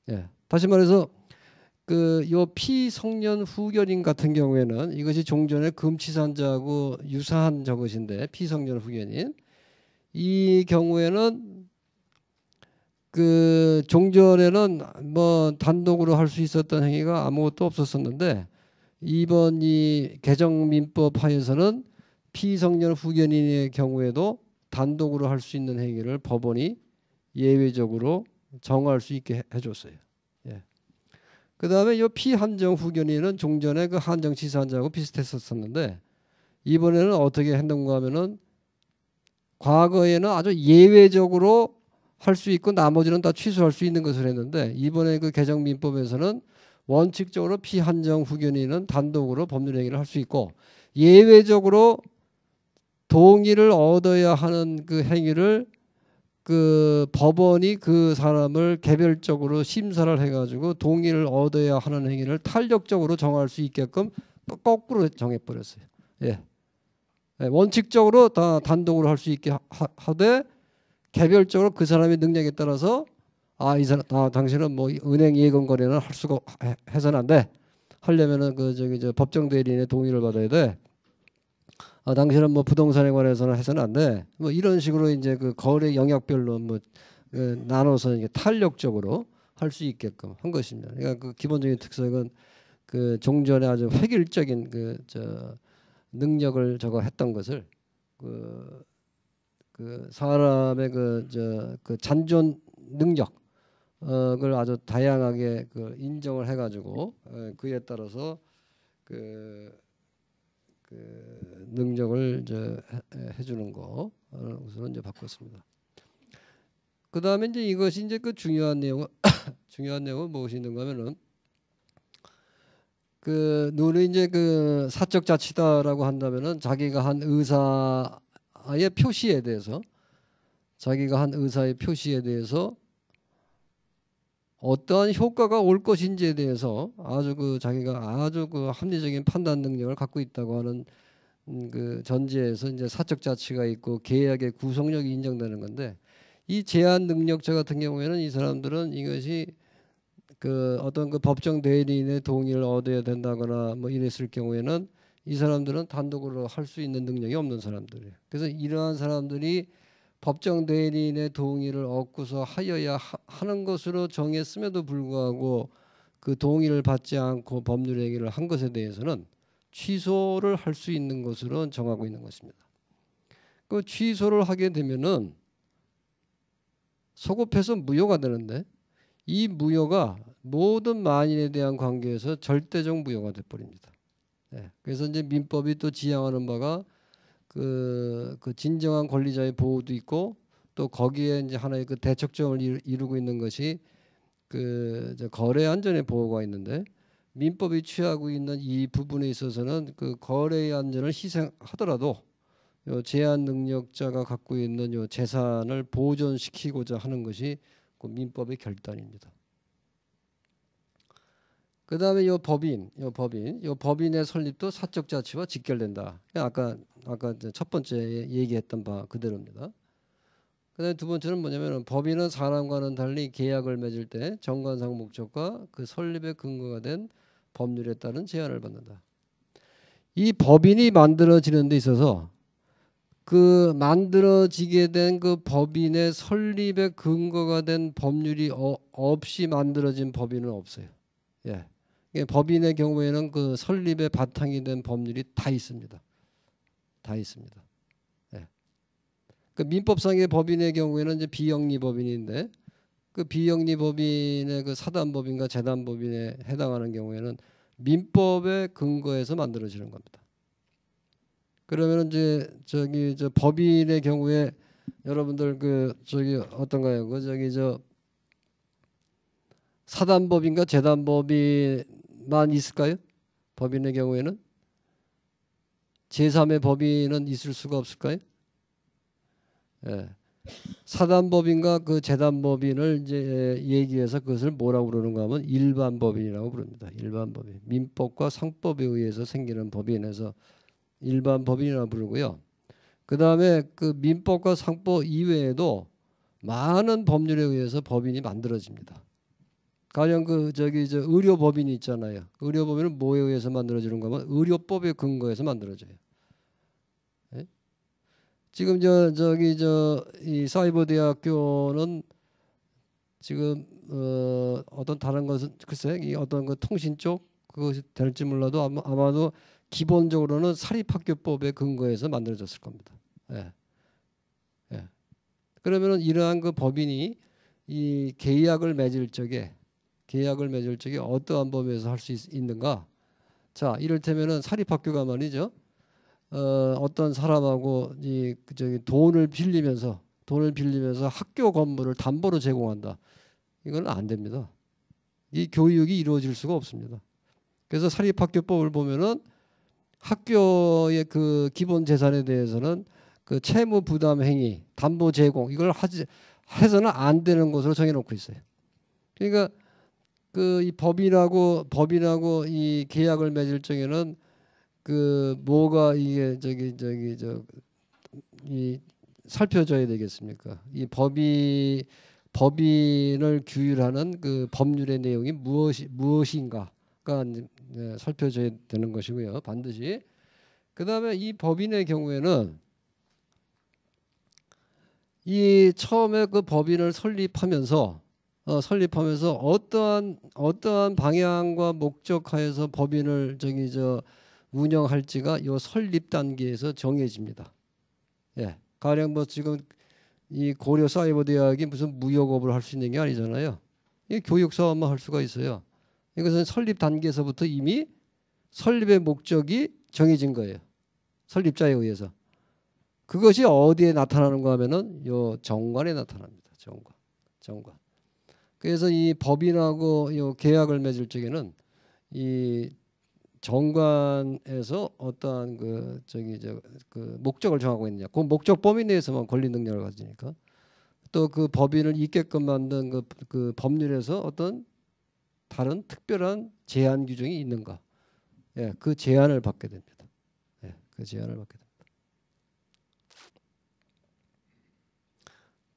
Speaker 1: 예. 다시 말해서 그요 피성년 후견인 같은 경우에는 이것이 종전의 금치산자하고 유사한 저것인데 피성년 후견인 이 경우에는 그 종전에는 뭐 단독으로 할 수 있었던 행위가 아무것도 없었었는데 이번 이 개정 민법 하에서는 피성년 후견인의 경우에도 단독으로 할 수 있는 행위를 법원이 예외적으로 정할 수 있게 해줬어요. 그 다음에 이 피한정 후견인은 종전에 그 한정 지사한자하고 비슷했었었는데 이번에는 어떻게 했는가 하면은 과거에는 아주 예외적으로 할 수 있고 나머지는 다 취소할 수 있는 것을 했는데 이번에 그 개정 민법에서는 원칙적으로 피한정 후견인은 단독으로 법률 행위를 할 수 있고 예외적으로 동의를 얻어야 하는 그 행위를 그 법원이 그 사람을 개별적으로 심사를 해가지고 동의를 얻어야 하는 행위를 탄력적으로 정할 수 있게끔 거꾸로 정해버렸어요. 예. 예 원칙적으로 다 단독으로 할 수 있게 하, 되 개별적으로 그 사람의 능력에 따라서 아, 이 사람, 아, 당신은 뭐 은행 예금 거래는 할 수가 해서는 안 돼. 하려면은 그 저기 저 법정 대리인의 동의를 받아야 돼. 아, 당신은 뭐 부동산에 관해서는 해서는 안 돼. 뭐 이런 식으로 이제 그 거래 영역별로 뭐그 나눠서 이제 탄력적으로 할 수 있게끔 한 것입니다. 그러니까 그 기본적인 특성은 그종전에 아주 획일적인 그저 능력을 저거 했던 것을 그, 그 사람의 그 저그 그 잔존 능력 을 어, 아주 다양하게 그 인정을 해가지고 어, 그에 따라서 그그 능력을 이제 해주는 거 우선 이제 바꿨습니다. 그 다음에 이제 이것이 이제 그 중요한 내용 중요한 내용은 무엇이 있는가 하면은 그 누누 이제 그 사적 자치다라고 한다면은 자기가 한 의사의 표시에 대해서 자기가 한 의사의 표시에 대해서 어떠한 효과가 올 것인지에 대해서 아주 그 자기가 아주 그 합리적인 판단 능력을 갖고 있다고 하는 음, 그 전제에서 이제 사적 자치가 있고 계약의 구성력이 인정되는 건데 이 제한 능력자 같은 경우에는 이 사람들은 이것이 그 어떤 그 법정 대리인의 동의를 얻어야 된다거나 뭐 이랬을 경우에는 이 사람들은 단독으로 할 수 있는 능력이 없는 사람들이에요. 그래서 이러한 사람들이 법정 대리인의 동의를 얻고서 하여야 하, 는 것으로 정했음에도 불구하고 그 동의를 받지 않고 법률 행위를 한 것에 대해서는 취소를 할 수 있는 것으로 정하고 있는 것입니다. 그 취소를 하게 되면은 소급해서 무효가 되는데 이 무효가 모든 만인에 대한 관계에서 절대적 무효가 돼 버립니다. 네. 그래서 이제 민법이 또 지향하는 바가 그, 그 진정한 권리자의 보호도 있고 또 거기에 이제 하나의 그 대척점을 이루고 있는 것이 그 거래 안전의 보호가 있는데 민법이 취하고 있는 이 부분에 있어서는 그 거래의 안전을 희생하더라도 요 제한 능력자가 갖고 있는 요 재산을 보존시키고자 하는 것이 그 민법의 결단입니다. 그 다음에 요 법인, 요 법인, 요 법인의 설립도 사적 자치와 직결된다. 아까 아까 첫 번째 얘기했던 바 그대로입니다. 그다음 에두 번째는 뭐냐면 법인은 사람과는 달리 계약을 맺을 때 정관상 목적과 그 설립의 근거가 된 법률에 따른 제한을 받는다. 이 법인이 만들어지는 데 있어서 그 만들어지게 된 그 법인의 설립의 근거가 된 법률이 어, 없이 만들어진 법인은 없어요. 예. 예, 법인의 경우에는 그 설립의 바탕이 된 법률이 다 있습니다. 다 있습니다. 예. 그 민법상의 법인의 경우에는 이제 비영리 법인인데 그 비영리 법인의 그 사단 법인과 재단 법인에 해당하는 경우에는 민법의 근거에서 만들어지는 겁니다. 그러면 이제 저기 저 법인의 경우에 여러분들 그 저기 어떤가요? 그 저기 저 사단법인과 재단법인 법인만 있을까요? 법인의 경우에는 제3의 법인은 있을 수가 없을까요? 예. 사단법인과 그 재단법인을 이제 얘기해서 그것을 뭐라고 그러는가 하면 일반법인이라고 부릅니다. 일반법인. 민법과 상법에 의해서 생기는 법인에서 일반법인이라고 부르고요. 그 다음에 그 민법과 상법 이외에도 많은 법률에 의해서 법인이 만들어집니다. 가령 그 저기 저 의료법인이 있잖아요. 의료법인은 뭐에 의해서 만들어지는 거면 의료법에 근거해서 만들어져요. 예? 지금 저 저기 저 이 사이버 대학교는 지금 어 어떤 다른 것은 글쎄 이 어떤 그 통신 쪽 그것이 될지 몰라도 아마, 아마도 기본적으로는 사립학교법에 근거해서 만들어졌을 겁니다. 예. 예. 그러면은 이러한 그 법인이 이 계약을 맺을 적에 계약을 맺을 적에 어떠한 범위에서 할 수 있는가? 자, 이를테면은 사립학교가 말이죠. 어, 어떤 사람하고 이 그 저기 돈을 빌리면서 돈을 빌리면서 학교 건물을 담보로 제공한다. 이건 안 됩니다. 이 교육이 이루어질 수가 없습니다. 그래서 사립학교법을 보면은 학교의 그 기본 재산에 대해서는 그 채무 부담 행위, 담보 제공 이걸 하지 해서는 안 되는 것으로 정해놓고 있어요. 그러니까 그이 법이라고 법이라고 이 계약을 맺을 적에는 그 뭐가 이게 저기 저기 저 이 살펴져야 되겠습니까? 이 법이 법인을 규율하는 그 법률의 내용이 무엇이 무엇인가가 네, 살펴져야 되는 것이고요. 반드시. 그다음에 이 법인의 경우에는 이 처음에 그 법인을 설립하면서 어, 설립하면서 어떠한 어떠한 방향과 목적하에서 법인을 저기 저 운영할지가 요 설립 단계에서 정해집니다. 예, 가령 뭐 지금 이 고려 사이버 대학이 무슨 무역업을 할 수 있는 게 아니잖아요. 이 교육 사업만 할 수가 있어요. 이것은 설립 단계에서부터 이미 설립의 목적이 정해진 거예요. 설립자에 의해서. 그것이 어디에 나타나는가 하면은 요 정관에 나타납니다. 정관. 정관. 그래서 이 법인하고 요 계약을 맺을 적에는 이 정관에서 어떠한 그 저기 저 그 목적을 정하고 있느냐. 그 목적 범위 내에서만 권리 능력을 가지니까 또 그 법인을 있게끔 만든 그, 그 법률에서 어떤 다른 특별한 제한 규정이 있는가. 예, 그 제한을 받게 됩니다. 예, 그 제한을 받게 됩니다.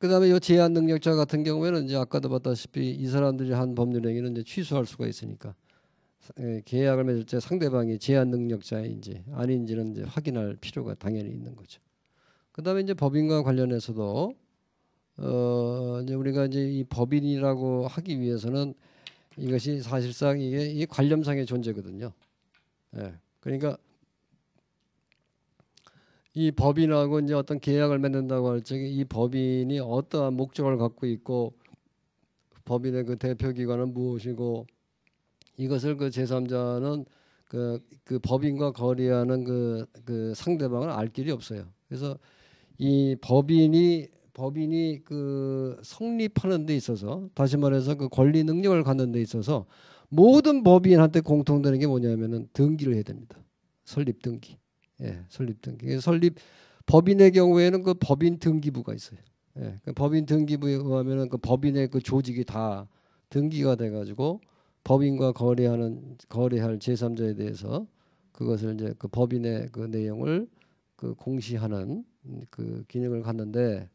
Speaker 1: 그 다음에 이 제한 능력자 같은 경우에는 이제 아까도 봤다시피 이 사람들이 한 법률 행위는 이제 취소할 수가 있으니까 계약을 맺을 때 상대방이 제한 능력자인지 아닌지는 이제 확인할 필요가 당연히 있는 거죠. 그 다음에 이제 법인과 관련해서도 어 이제 우리가 이제 이 법인이라고 하기 위해서는 이것이 사실상 이게 관념상의 존재거든요. 예. 그러니까 이 법인하고 이제 어떤 계약을 맺는다고 할 적에 이 법인이 어떠한 목적을 갖고 있고 법인의 그 대표 기관은 무엇이고 이것을 그 제3자는 그, 그 법인과 거래하는 그, 그 상대방을 알 길이 없어요. 그래서 이 법인이 법인이 그 성립하는 데 있어서 다시 말해서 그 권리 능력을 갖는 데 있어서 모든 법인한테 공통되는 게 뭐냐면은 등기를 해야 됩니다. 설립 등기. 예, 설립 등기. 설립 법인의 경우에는 그 법인 등기부가 있어요. 예, 그 법인 등기부에 의하면은 그 법인의 그 조직이 다 등기가 돼가지고 법인과 거래하는 거래할 제3자에 대해서 그것을 이제 그 법인의 그 내용을 그 공시하는 그 기능을 갖는데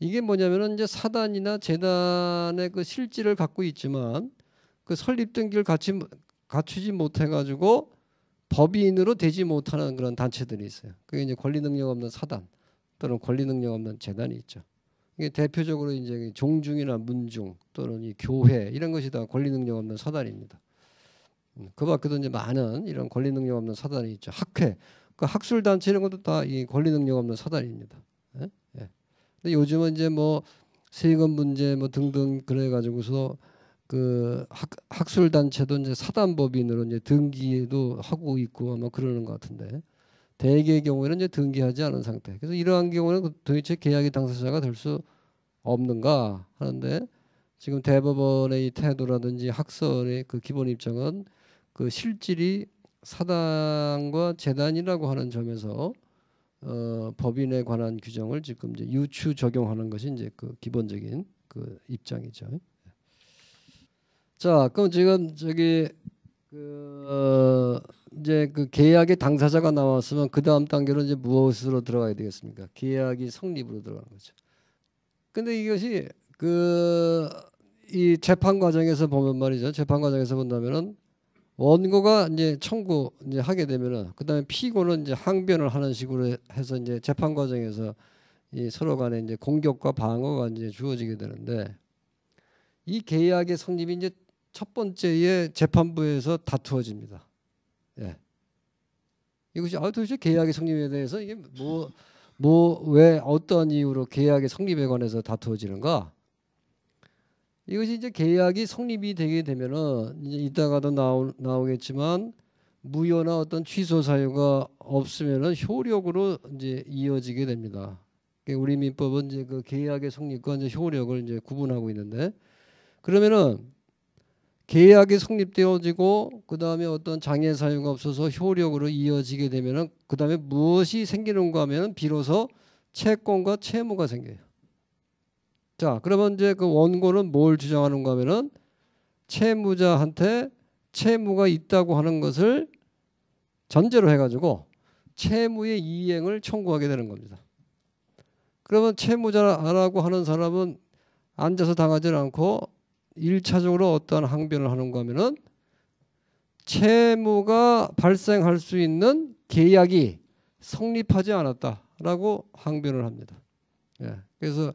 Speaker 1: 이게 뭐냐면은 이제 사단이나 재단의 그 실질을 갖고 있지만 그 설립 등기를 갖추, 갖추지 못해 가지고 법인으로 되지 못하는 그런 단체들이 있어요. 그게 이제 권리 능력 없는 사단 또는 권리 능력 없는 재단이 있죠. 이게 대표적으로 이제 종중이나 문중 또는 이 교회 이런 것이 다 권리 능력 없는 사단입니다. 음, 그 밖에도 이제 많은 이런 권리 능력 없는 사단이 있죠. 학회, 그 학술 단체 이런 것도 다 이 권리 능력 없는 사단입니다. 예? 예. 근데 요즘은 이제 뭐 세금 문제 뭐 등등 그래 가지고서 그 학, 술 단체도 이제 사단법인으로 이제 등기도 하고 있고 아마 그러는 것 같은데 대개의 경우에는 이제 등기하지 않은 상태. 그래서 이러한 경우는 그 도대체 계약의 당사자가 될 수 없는가 하는데 지금 대법원의 태도라든지 학설의 그 기본 입장은 그 실질이 사단과 재단이라고 하는 점에서 어, 법인에 관한 규정을 지금 이제 유추 적용하는 것이 이제 그 기본적인 그 입장이죠. 자, 그럼 지금 저기 그 어, 이제 그 계약의 당사자가 나왔으면 그 다음 단계로 이제 무엇으로 들어가야 되겠습니까? 계약이 성립으로 들어가는 거죠. 근데 이것이 그 이 재판 과정에서 보면 말이죠. 재판 과정에서 본다면은 원고가 이제 청구 이제 하게 되면은 그다음에 피고는 이제 항변을 하는 식으로 해서 이제 재판 과정에서 이 서로 간에 이제 공격과 방어가 이제 주어지게 되는데 이 계약의 성립이 이제 첫 번째에 재판부에서 다투어집니다. 예. 이것이 아 도대체 계약의 성립에 대해서 이게 뭐 뭐 왜 어떤 이유로 계약의 성립에 관해서 다투어지는가? 이것이 이제 계약이 성립이 되게 되면은 이제 이따가도 나오, 나오겠지만 무효나 어떤 취소 사유가 없으면은 효력으로 이제 이어지게 됩니다. 우리 민법은 이제 그 계약의 성립과 이제 효력을 이제 구분하고 있는데 그러면은 계약이 성립되어지고 그 다음에 어떤 장애 사유가 없어서 효력으로 이어지게 되면은 그 다음에 무엇이 생기는가 하면은 비로소 채권과 채무가 생겨요. 자, 그러면 이제 그 원고는 뭘 주장하는가 하면은 채무자한테 채무가 있다고 하는 것을 전제로 해가지고 채무의 이행을 청구하게 되는 겁니다. 그러면 채무자라고 하는 사람은 앉아서 당하지 않고 일차적으로 어떤 항변을 하는가 하면은 채무가 발생할 수 있는 계약이 성립하지 않았다라고 항변을 합니다. 예. 그래서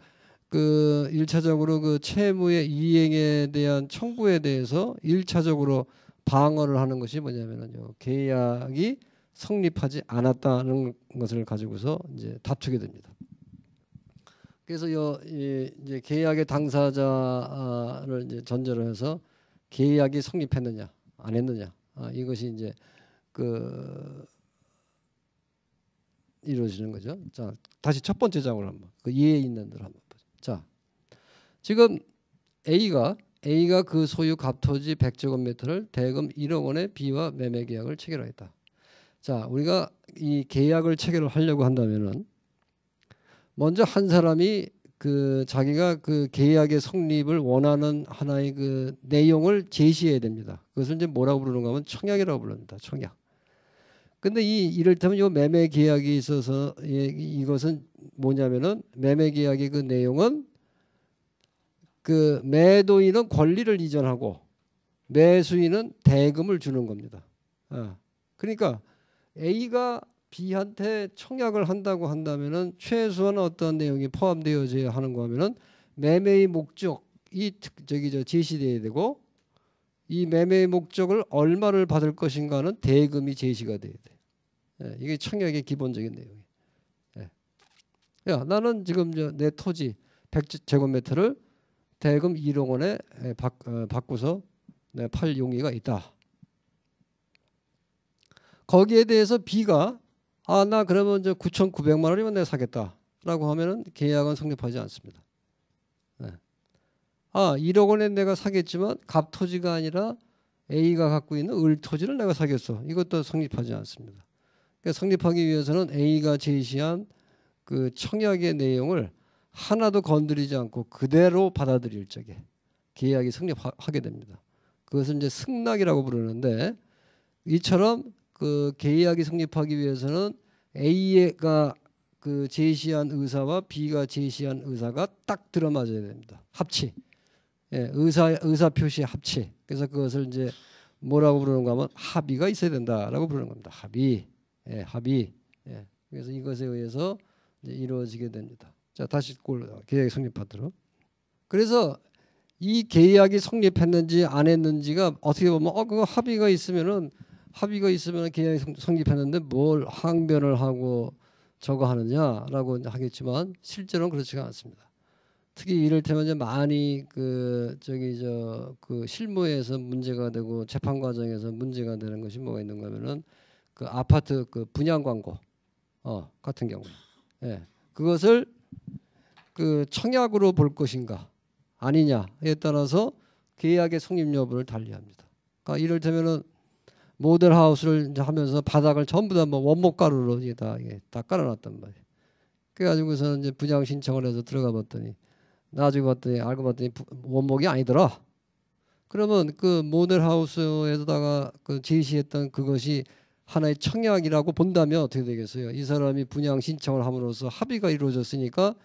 Speaker 1: 그 1차적으로 그 채무의 이행에 대한 청구에 대해서 1차적으로 방어를 하는 것이 뭐냐면요 계약이 성립하지 않았다는 것을 가지고서 이제 다투게 됩니다. 그래서 요, 이제 계약의 당사자를 이제 전제로 해서 계약이 성립했느냐 안 했느냐 아, 이것이 이제 그 이루어지는 거죠. 자 다시 첫 번째 장으로 한번 그 이해 있는 대로 한번 보자. 자 지금 A가 A가 그 소유 갑토지 100제곱미터를 대금 1억 원의 B와 매매 계약을 체결하였다자 우리가 이 계약을 체결을 하려고 한다면은 먼저 한 사람이 그 자기가 그 계약의 성립을 원하는 하나의 그 내용을 제시해야 됩니다. 그것을 이제 뭐라고 부르는가 하면 청약이라고 부릅니다. 청약. 근데 이 이를테면 요 매매 계약이 있어서 예, 이것은 뭐냐면은 매매 계약의 그 내용은 그 매도인은 권리를 이전하고 매수인은 대금을 주는 겁니다. 아. 그러니까 A가 B한테 청약을 한다고 한다면은 최소한 어떤 내용이 포함되어져야 하는 거 하면은 매매의 목적이 저기 저제시되어야 되고 이 매매의 목적을 얼마를 받을 것인가는 대금이 제시가 돼야 돼. 예, 이게 청약의 기본적인 내용이에요. 예. 야, 나는 지금 저내 토지 100제곱미터를 대금 1억 원에 예, 받, 어, 받고팔 용의가 있다. 거기에 대해서 B가 아, 나 그러면 이제 9,900만 원이면 내가 사겠다라고 하면은 계약은 성립하지 않습니다. 네. 아, 1억 원에 내가 사겠지만 갑 토지가 아니라 A가 갖고 있는 을 토지를 내가 사겠어. 이것도 성립하지 않습니다. 그러니까 성립하기 위해서는 A가 제시한 그 청약의 내용을 하나도 건드리지 않고 그대로 받아들일 적에 계약이 성립하게 됩니다. 그것은 이제 승낙이라고 부르는데 이처럼 그 계약이 성립하기 위해서는 A가 그 제시한 의사와 B가 제시한 의사가 딱 들어맞아야 됩니다. 합치. 예, 의사 의사 표시 합치. 그래서 그것을 이제 뭐라고 부르는가 하면 합의가 있어야 된다라고 부르는 겁니다. 합의. 예, 합의. 예. 그래서 이것에 의해서 이루어지게 됩니다. 자, 다시 골 계약이 성립하도록. 그래서 이 계약이 성립했는지 안 했는지가 어떻게 보면 어 그거 합의가 있으면은 합의가 있으면 계약이 성립했는데 뭘 항변을 하고 저거 하느냐라고 하겠지만 실제로는 그렇지가 않습니다. 특히 이를테면 이제 많이 그 저기 저그 실무에서 문제가 되고 재판 과정에서 문제가 되는 것이 뭐가 있는가면은 하그 아파트 그 분양 광고 어 같은 경우 예 그것을 그 청약으로 볼 것인가 아니냐에 따라서 계약의 성립 여부를 달리합니다. 그러니까 이를테면은 모델 하우스를 하면서 바닥을 전부 다뭐 원목 가루로 이게 다이다 깔아놨단 말이에요. 그래가지고서는 이제 분양 신청을 해서 들어가 봤더니 나중에 봤더니 알고 봤더니 원목이 아니더라. 그러면 그 모델 하우스에다가 그 제시했던 그것이 하나의 청약이라고 본다면 어떻게 되겠어요? 이 사람이 분양 신청을 함으로써 합의가 이루어졌으니까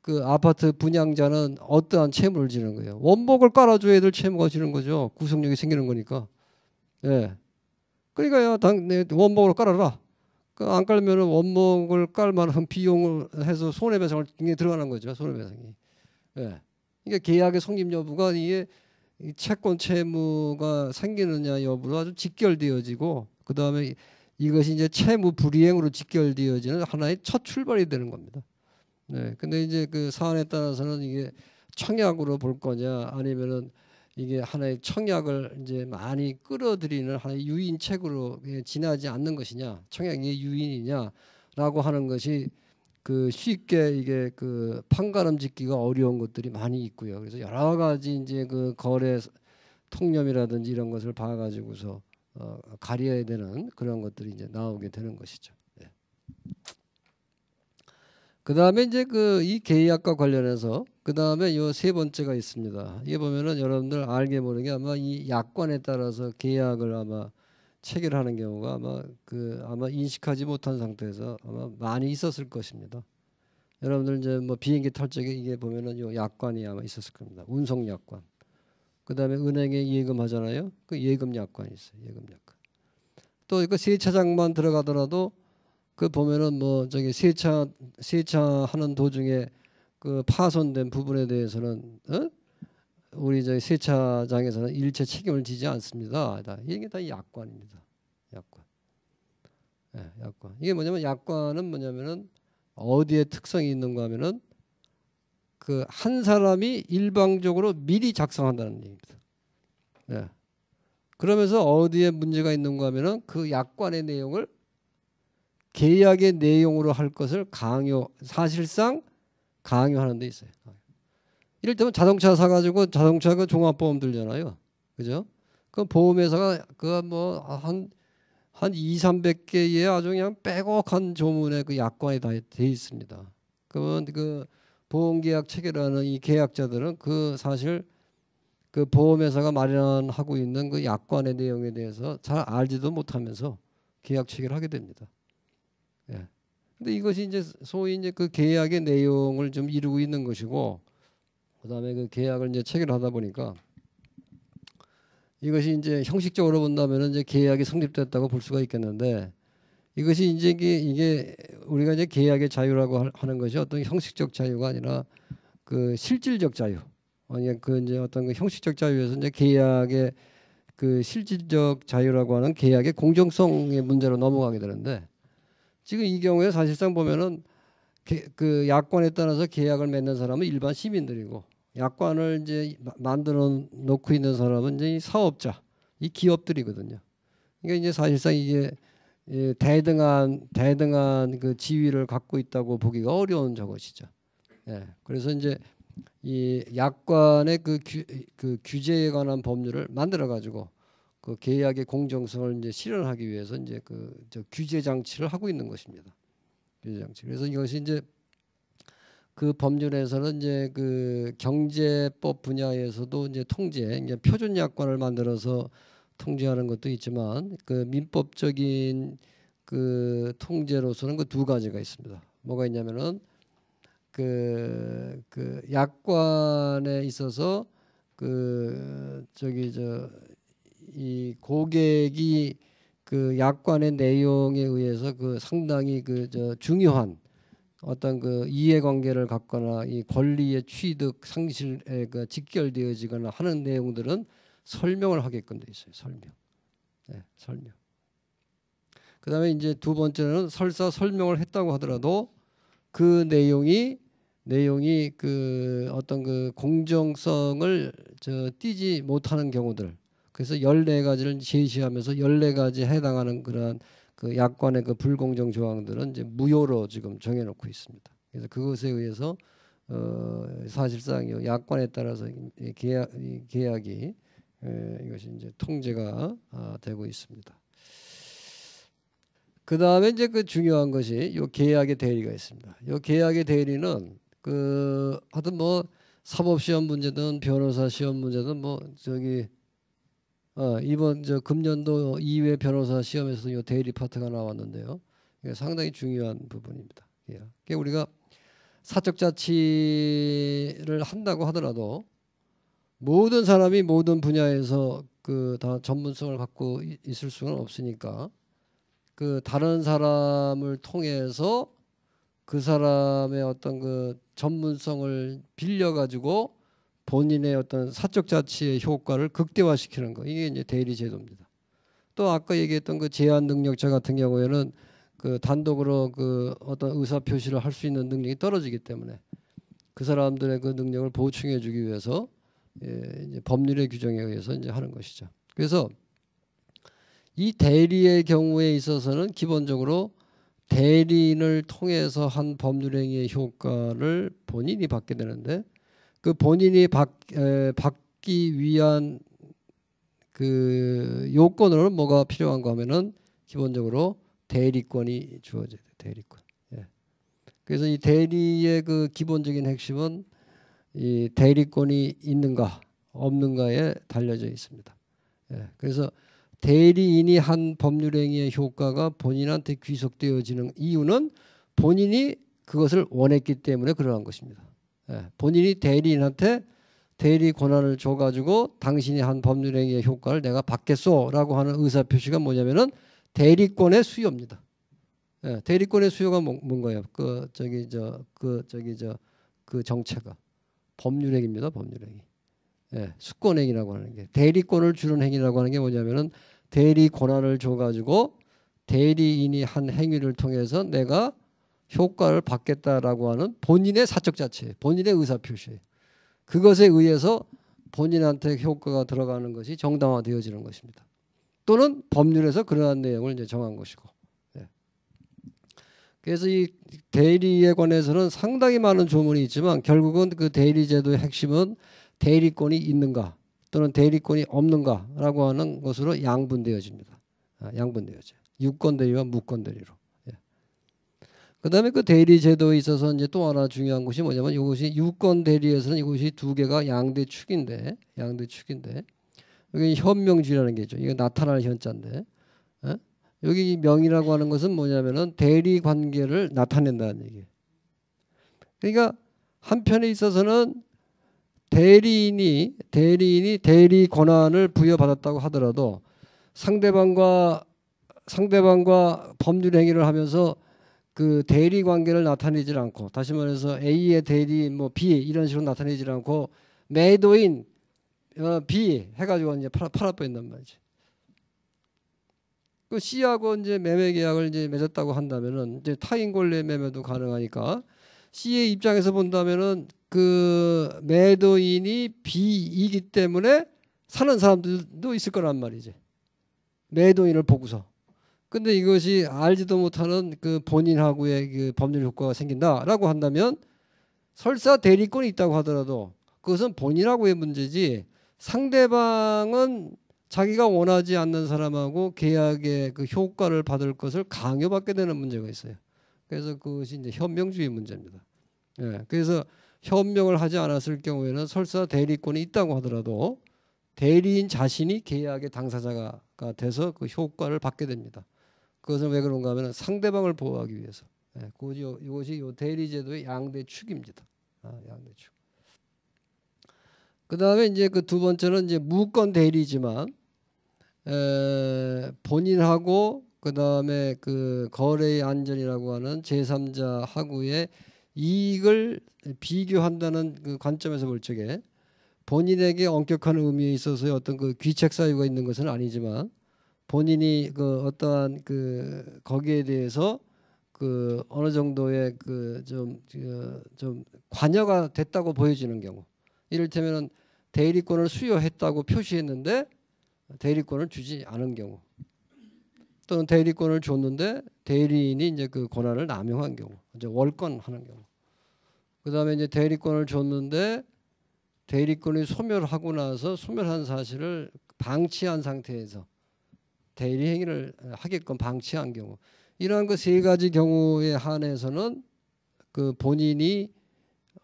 Speaker 1: 그 아파트 분양자는 어떠한 채무를 지는 거예요? 원목을 깔아줘야 될 채무가 지는 거죠. 구속력이 생기는 거니까. 예. 그러니까요, 당, 내원목을 네, 깔아라. 그 안 깔면 원목을 깔 만한 비용을 해서 손해배상을 굉장히 들어가는 거죠. 손해배상이. 예. 그러니까 계약의 성립 여부가 이게 채권 채무가 생기느냐 여부로 아주 직결되어지고 그 다음에 이것이 이제 채무 불이행으로 직결되어지는 하나의 첫 출발이 되는 겁니다. 네. 근데 이제 그 사안에 따라서는 이게 청약으로 볼 거냐 아니면은 이게 하나의 청약을 이제 많이 끌어들이는 하나의 유인책으로 지나지 않는 것이냐, 청약의 유인이냐라고 하는 것이 그 쉽게 이게 그 판가름 짓기가 어려운 것들이 많이 있고요. 그래서 여러 가지 이제 그 거래 통념이라든지 이런 것을 봐가지고서 어, 가려야 되는 그런 것들이 이제 나오게 되는 것이죠. 예. 그 다음에 이제 그 이 계약과 관련해서 그 다음에 요 세 번째가 있습니다. 이게 보면은 여러분들 알게 모르게 아마 이 약관에 따라서 계약을 아마 체결하는 경우가 아마 그 아마 인식하지 못한 상태에서 아마 많이 있었을 것입니다. 여러분들 이제 뭐 비행기 탈 적에 이게 보면은 요 약관이 아마 있었을 겁니다. 운송 약관. 그 다음에 은행에 예금 하잖아요. 그 예금 약관이 있어요. 예금 약관. 또 이거 세차장만 들어가더라도 그 보면은 뭐 저기 세차 세차하는 도중에 그 파손된 부분에 대해서는 어? 우리 저기 세차장에서는 일체 책임을 지지 않습니다. 이게 다 약관입니다. 약관. 예, 약관. 이게 뭐냐면 약관은 뭐냐면은 어디에 특성이 있는가 하면은 그 한 사람이 일방적으로 미리 작성한다는 얘기입니다. 예. 그러면서 어디에 문제가 있는가 하면은 그 약관의 내용을 계약의 내용으로 할 것을 강요 사실상 강요하는 데 있어요. 이를테면 자동차 사가지고 자동차 그 종합보험 들잖아요. 그죠? 그 보험회사가 그 뭐 한 한 2, 300개의 아주 그냥 빼곡한 조문의그 약관이 다 돼 있습니다. 그러면 그 보험계약 체결하는 이 계약자들은 그 사실 그 보험회사가 마련하고 있는 그 약관의 내용에 대해서 잘 알지도 못하면서 계약 체결하게 됩니다. 예. 근데 이것이 이제 소위 이제 그 계약의 내용을 좀 이루고 있는 것이고 그다음에 그 계약을 이제 체결하다 보니까 이것이 이제 형식적으로 본다면은 이제 계약이 성립됐다고 볼 수가 있겠는데 이것이 이제 이게, 이게 우리가 이제 계약의 자유라고 하는 것이 어떤 형식적 자유가 아니라 그 실질적 자유. 아니그 이제 어떤 그 형식적 자유에서 이제 계약의 그 실질적 자유라고 하는 계약의 공정성의 문제로 넘어가게 되는데 지금 이 경우에 사실상 보면은 개, 그 약관에 따라서 계약을 맺는 사람은 일반 시민들이고 약관을 이제 만들어 놓고 있는 사람은 이제 이 사업자, 이 기업들이거든요. 그러니까 이제 사실상 이게 예, 대등한 대등한 그 지위를 갖고 있다고 보기가 어려운 저것이죠. 예. 그래서 이제 이 약관의 그, 규, 그 규제에 관한 법률을 만들어 가지고 그 계약의 공정성을 이제 실현하기 위해서 이제 그 저 규제 장치를 하고 있는 것입니다. 규제 장치. 그래서 이것이 이제 그 법률에서는 이제 그 경제법 분야에서도 이제 통제, 이제 표준 약관을 만들어서 통제하는 것도 있지만 그 민법적인 그 통제로서는 그 두 가지가 있습니다. 뭐가 있냐면은 그, 그 약관에 있어서 그 저기 저이 고객이 그 약관의 내용에 의해서 그 상당히 그 저 중요한 어떤 그 이해관계를 갖거나 이 권리의 취득 상실에 그 직결되어지거나 하는 내용들은 설명을 하게끔 돼 있어요. 설명, 네, 설명. 그다음에 이제 두 번째는 설사 설명을 했다고 하더라도 그 내용이 내용이 그 어떤 그 공정성을 저 띄지 못하는 경우들 그래서 14가지를 제시하면서 14가지에 해당하는 그러한 그 약관의 그 불공정 조항들은 이제 무효로 지금 정해놓고 있습니다. 그래서 그것에 의해서 어 사실상 이 약관에 따라서 이 계약, 이 계약이 이것이 이제 통제가 아, 되고 있습니다. 그 다음에 이제 그 중요한 것이 이 계약의 대리가 있습니다. 이 계약의 대리는 그 하여튼 뭐 사법시험 문제든 변호사 시험 문제든 뭐 저기 어, 이번 저 금년도 2회 변호사 시험에서 요 대리 파트가 나왔는데요. 이 상당히 중요한 부분입니다. 예. 그 우리가 사적 자치를 한다고 하더라도 모든 사람이 모든 분야에서 그 다 전문성을 갖고 있을 수는 없으니까 그 다른 사람을 통해서 그 사람의 어떤 그 전문성을 빌려 가지고 본인의 어떤 사적 자치의 효과를 극대화시키는 거 이게 이제 대리 제도입니다. 또 아까 얘기했던 그 제한 능력자 같은 경우에는 그 단독으로 그 어떤 의사 표시를 할 수 있는 능력이 떨어지기 때문에 그 사람들의 그 능력을 보충해주기 위해서 예, 이제 법률의 규정에 의해서 이제 하는 것이죠. 그래서 이 대리의 경우에 있어서는 기본적으로 대리인을 통해서 한 법률행위의 효과를 본인이 받게 되는데 그 본인이 받, 에, 받기 위한 그 요건으로는 뭐가 필요한가 하면은 기본적으로 대리권이 주어져야 돼요. 대리권. 예. 그래서 이 대리의 그 기본적인 핵심은 이 대리권이 있는가 없는가에 달려져 있습니다. 예. 그래서 대리인이 한 법률행위의 효과가 본인한테 귀속되어지는 이유는 본인이 그것을 원했기 때문에 그러한 것입니다. 예, 본인이 대리인한테 대리 권한을 줘가지고 당신이 한 법률행위의 효과를 내가 받겠소라고 하는 의사표시가 뭐냐면은 대리권의 수요입니다. 예, 대리권의 수요가 뭔, 뭔가요? 그 저기 저 그 저기 저 그 정체가 법률행위입니다. 법률행위. 예, 수권행위라고 하는 게 대리권을 주는 행위라고 하는 게 뭐냐면은 대리 권한을 줘가지고 대리인이 한 행위를 통해서 내가 효과를 받겠다라고 하는 본인의 사적 자체, 본인의 의사표시. 그것에 의해서 본인한테 효과가 들어가는 것이 정당화되어지는 것입니다. 또는 법률에서 그러한 내용을 이제 정한 것이고. 예. 그래서 이 대리에 관해서는 상당히 많은 조문이 있지만 결국은 그 대리제도의 핵심은 대리권이 있는가 또는 대리권이 없는가라고 하는 것으로 양분되어집니다. 아, 양분되어져 유권대리와 무권대리로. 그다음에 그 대리 제도에 있어서 이제 또 하나 중요한 것이 뭐냐면 이것이 유권 대리에서는 이것이 두 개가 양대 축인데 양대 축인데 여기 현명주의라는 게 있죠. 이거 나타나는 현자인데 에? 어? 여기 명이라고 하는 것은 뭐냐면은 대리 관계를 나타낸다는 얘기 그러니까 한편에 있어서는 대리인이 대리인이 대리 권한을 부여받았다고 하더라도 상대방과 상대방과 법률 행위를 하면서 그 대리 관계를 나타내질 않고 다시 말해서 A의 대리 뭐 B 이런 식으로 나타내질 않고 매도인 어, B 해가지고 이제 팔아 팔아 버린단 말이지. 그 C하고 이제 매매 계약을 이제 맺었다고 한다면은 이제 타인 권리 매매도 가능하니까 C의 입장에서 본다면은 그 매도인이 B이기 때문에 사는 사람들도 있을 거란 말이지. 매도인을 보고서. 근데 이것이 알지도 못하는 그 본인하고의 그 법률 효과가 생긴다라고 한다면 설사 대리권이 있다고 하더라도 그것은 본인하고의 문제지 상대방은 자기가 원하지 않는 사람하고 계약의 그 효과를 받을 것을 강요받게 되는 문제가 있어요. 그래서 그것이 이제 현명주의 문제입니다. 예. 그래서 현명을 하지 않았을 경우에는 설사 대리권이 있다고 하더라도 대리인 자신이 계약의 당사자가 돼서 그 효과를 받게 됩니다. 그것은 왜 그런가 하면 상대방을 보호하기 위해서. 예, 이것이 요 대리 제도의 양대 축입니다. 아, 양대 축. 그다음에 이제 그 두 번째는 이제 무권 대리지만 에, 본인하고 그다음에 그 거래의 안전이라고 하는 제3자하고의 이익을 비교한다는 그 관점에서 볼 적에 본인에게 엄격한 의미에 있어서 어떤 그 귀책 사유가 있는 것은 아니지만 본인이 그 어떠한 그 거기에 대해서 그 어느 정도의 그좀좀 어, 좀 관여가 됐다고 보여지는 경우 이를테면은 대리권을 수여했다고 표시했는데 대리권을 주지 않은 경우 또는 대리권을 줬는데 대리인이 이제 그 권한을 남용한 경우 이제 월권 하는 경우 그다음에 이제 대리권을 줬는데 대리권이 소멸하고 나서 소멸한 사실을 방치한 상태에서 대리 행위를 하게끔 방치한 경우 이러한 그 세 가지 경우에 한해서는 그 본인이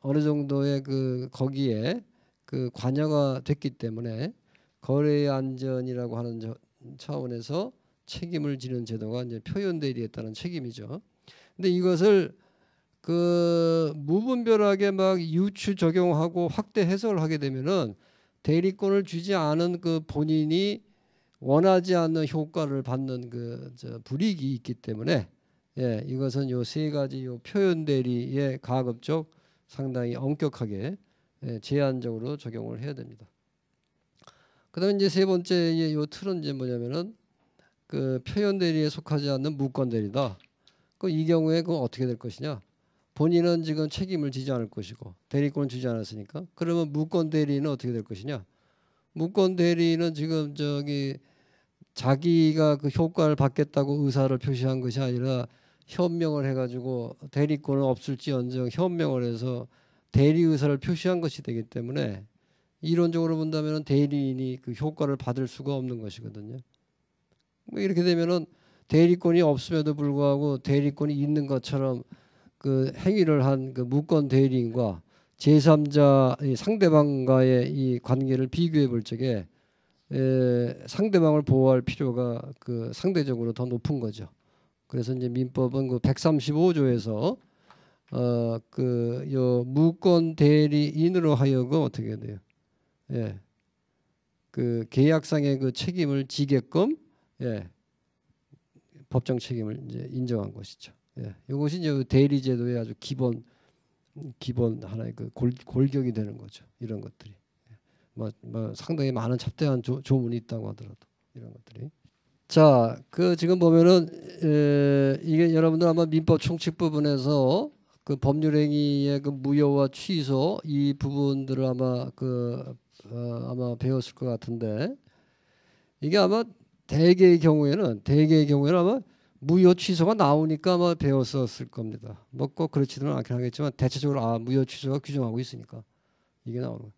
Speaker 1: 어느 정도의 그 거기에 그 관여가 됐기 때문에 거래 안전이라고 하는 저, 차원에서 책임을 지는 제도가 이제 표현 대리했다는 책임이죠. 근데 이것을 그 무분별하게 막 유추 적용하고 확대 해석을 하게 되면은 대리권을 주지 않은 그 본인이 원하지 않는 효과를 받는 그 저 불이익이 있기 때문에 예, 이것은 요 세 가지 요 표현 대리의 가급적 상당히 엄격하게 예, 제한적으로 적용을 해야 됩니다. 그다음 에 이제 세 번째 요 틀은 이제 뭐냐면은 그 표현 대리에 속하지 않는 무권 대리다. 그 이 경우에 그 어떻게 될 것이냐? 본인은 지금 책임을 지지 않을 것이고 대리권을 주지 않았으니까 그러면 무권 대리는 어떻게 될 것이냐? 무권 대리는 지금 저기 자기가 그 효과를 받겠다고 의사를 표시한 것이 아니라 현명을 해가지고 대리권은 없을지언정 현명을 해서 대리 의사를 표시한 것이 되기 때문에 이론적으로 본다면 대리인이 그 효과를 받을 수가 없는 것이거든요. 뭐 이렇게 되면은 대리권이 없음에도 불구하고 대리권이 있는 것처럼 그 행위를 한 그 무권 대리인과 제3자 상대방과의 이 관계를 비교해 볼 적에 에, 상대방을 보호할 필요가 그 상대적으로 더 높은 거죠. 그래서 이제 민법은 그 135조에서 어그요 무권 대리인으로 하여금 어떻게 돼요? 예. 그 계약상의 그 책임을 지게끔 예. 법정 책임을 이제 인정한 것이죠. 예. 요것이 이제 그 대리 제도의 아주 기본 기본 하나의 그 골, 골격이 되는 거죠. 이런 것들이. 뭐, 뭐 상당히 많은 잡대한 조, 문이 있다고 하더라도 이런 것들이 자그 지금 보면은 에, 이게 여러분들 아마 민법 총칙 부분에서 그 법률행위의 그 무효와 취소 이 부분들을 아마 그 어, 아마 배웠을 것 같은데 이게 아마 대개의 경우에는 대개의 경우에는 아마 무효 취소가 나오니까 아마 배웠었을 겁니다. 뭐꼭 그렇지는 않긴 하겠지만 대체적으로 아 무효 취소가 규정하고 있으니까 이게 나오는 거예요.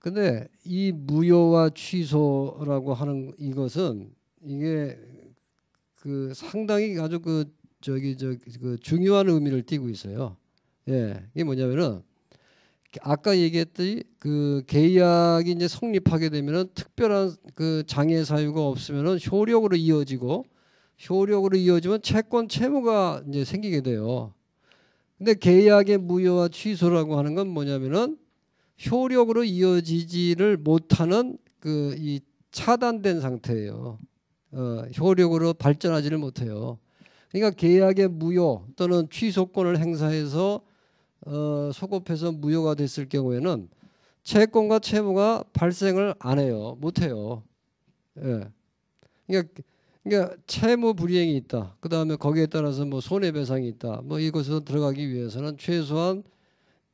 Speaker 1: 근데 이 무효와 취소라고 하는 이것은 이게 그 상당히 아주 그 저기 저 그 중요한 의미를 띠고 있어요. 예, 이게 뭐냐면은 아까 얘기했듯이 그 계약이 이제 성립하게 되면은 특별한 그 장애 사유가 없으면은 효력으로 이어지고 효력으로 이어지면 채권 채무가 이제 생기게 돼요. 근데 계약의 무효와 취소라고 하는 건 뭐냐면은 효력으로 이어지지를 못하는 그 이 차단된 상태예요. 어, 효력으로 발전하지를 못해요. 그러니까 계약의 무효 또는 취소권을 행사해서 어, 소급해서 무효가 됐을 경우에는 채권과 채무가 발생을 안 해요. 못 해요. 예. 그러니까, 그러니까 채무 불이행이 있다. 그 다음에 거기에 따라서 뭐 손해배상이 있다. 뭐이곳으로 들어가기 위해서는 최소한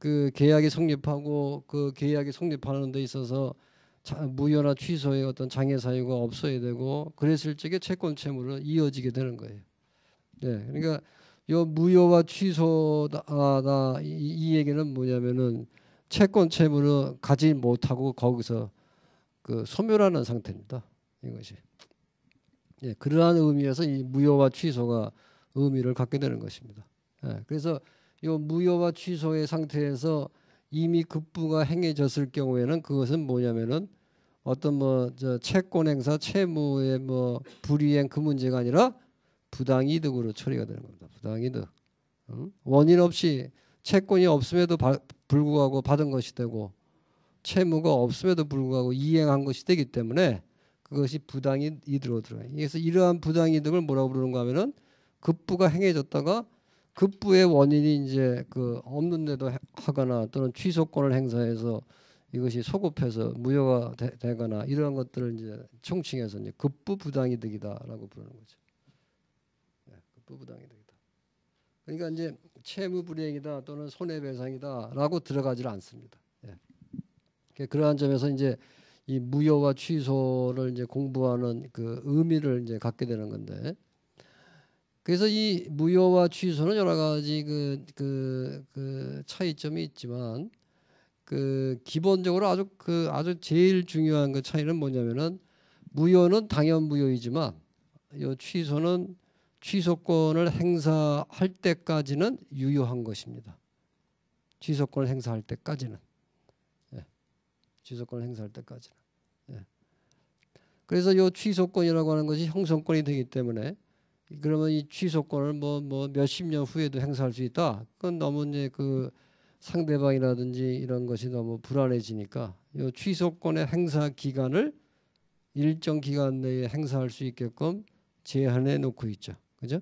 Speaker 1: 그 계약이 성립하고 그 계약이 성립하는 데 있어서 무효나 취소의 어떤 장애 사유가 없어야 되고 그랬을 적에 채권 채무로 이어지게 되는 거예요. 네, 그러니까 요 무효와 취소다 이, 이, 얘기는 뭐냐면은 채권 채무를 가지 못하고 거기서 그 소멸하는 상태입니다. 이것이 예, 그러한 의미에서 이 무효와 취소가 의미를 갖게 되는 것입니다. 예, 그래서 이 무효와 취소의 상태에서 이미 급부가 행해졌을 경우에는 그것은 뭐냐면은 어떤 뭐 저 채권 행사, 채무의 뭐 불이행 그 문제가 아니라 부당이득으로 처리가 되는 겁니다. 부당이득. 응? 원인 없이 채권이 없음에도 바, 불구하고 받은 것이 되고 채무가 없음에도 불구하고 이행한 것이 되기 때문에 그것이 부당이득으로 들어요. 그래서 이러한 부당이득을 뭐라고 부르는가 하면은 급부가 행해졌다가 급부의 원인이 이제 그 없는데도 하거나 또는 취소권을 행사해서 이것이 소급해서 무효가 되, 거나 이러한 것들을 이제 총칭해서 이제 급부 부당이득이다라고 부르는 거죠. 네, 급부 부당이득이다. 그러니까 이제 채무 불이행이다 또는 손해배상이다라고 들어가지 않습니다. 예. 그러니까 그러한 점에서 이제 이 무효와 취소를 이제 공부하는 그 의미를 이제 갖게 되는 건데 그래서 이 무효와 취소는 여러 가지 그, 그, 그 차이점이 있지만 그 기본적으로 아주 그 아주 제일 중요한 그 차이는 뭐냐면은 무효는 당연 무효이지만 요 취소는 취소권을 행사할 때까지는 유효한 것입니다. 취소권을 행사할 때까지는 예. 취소권을 행사할 때까지는 예. 그래서 요 취소권이라고 하는 것이 형성권이 되기 때문에 그러면 이 취소권을 뭐, 뭐 몇십 년 후에도 행사할 수 있다. 그건 너무 이제 그 상대방이라든지 이런 것이 너무 불안해지니까 이 취소권의 행사 기간을 일정 기간 내에 행사할 수 있게끔 제한해 놓고 있죠. 그죠?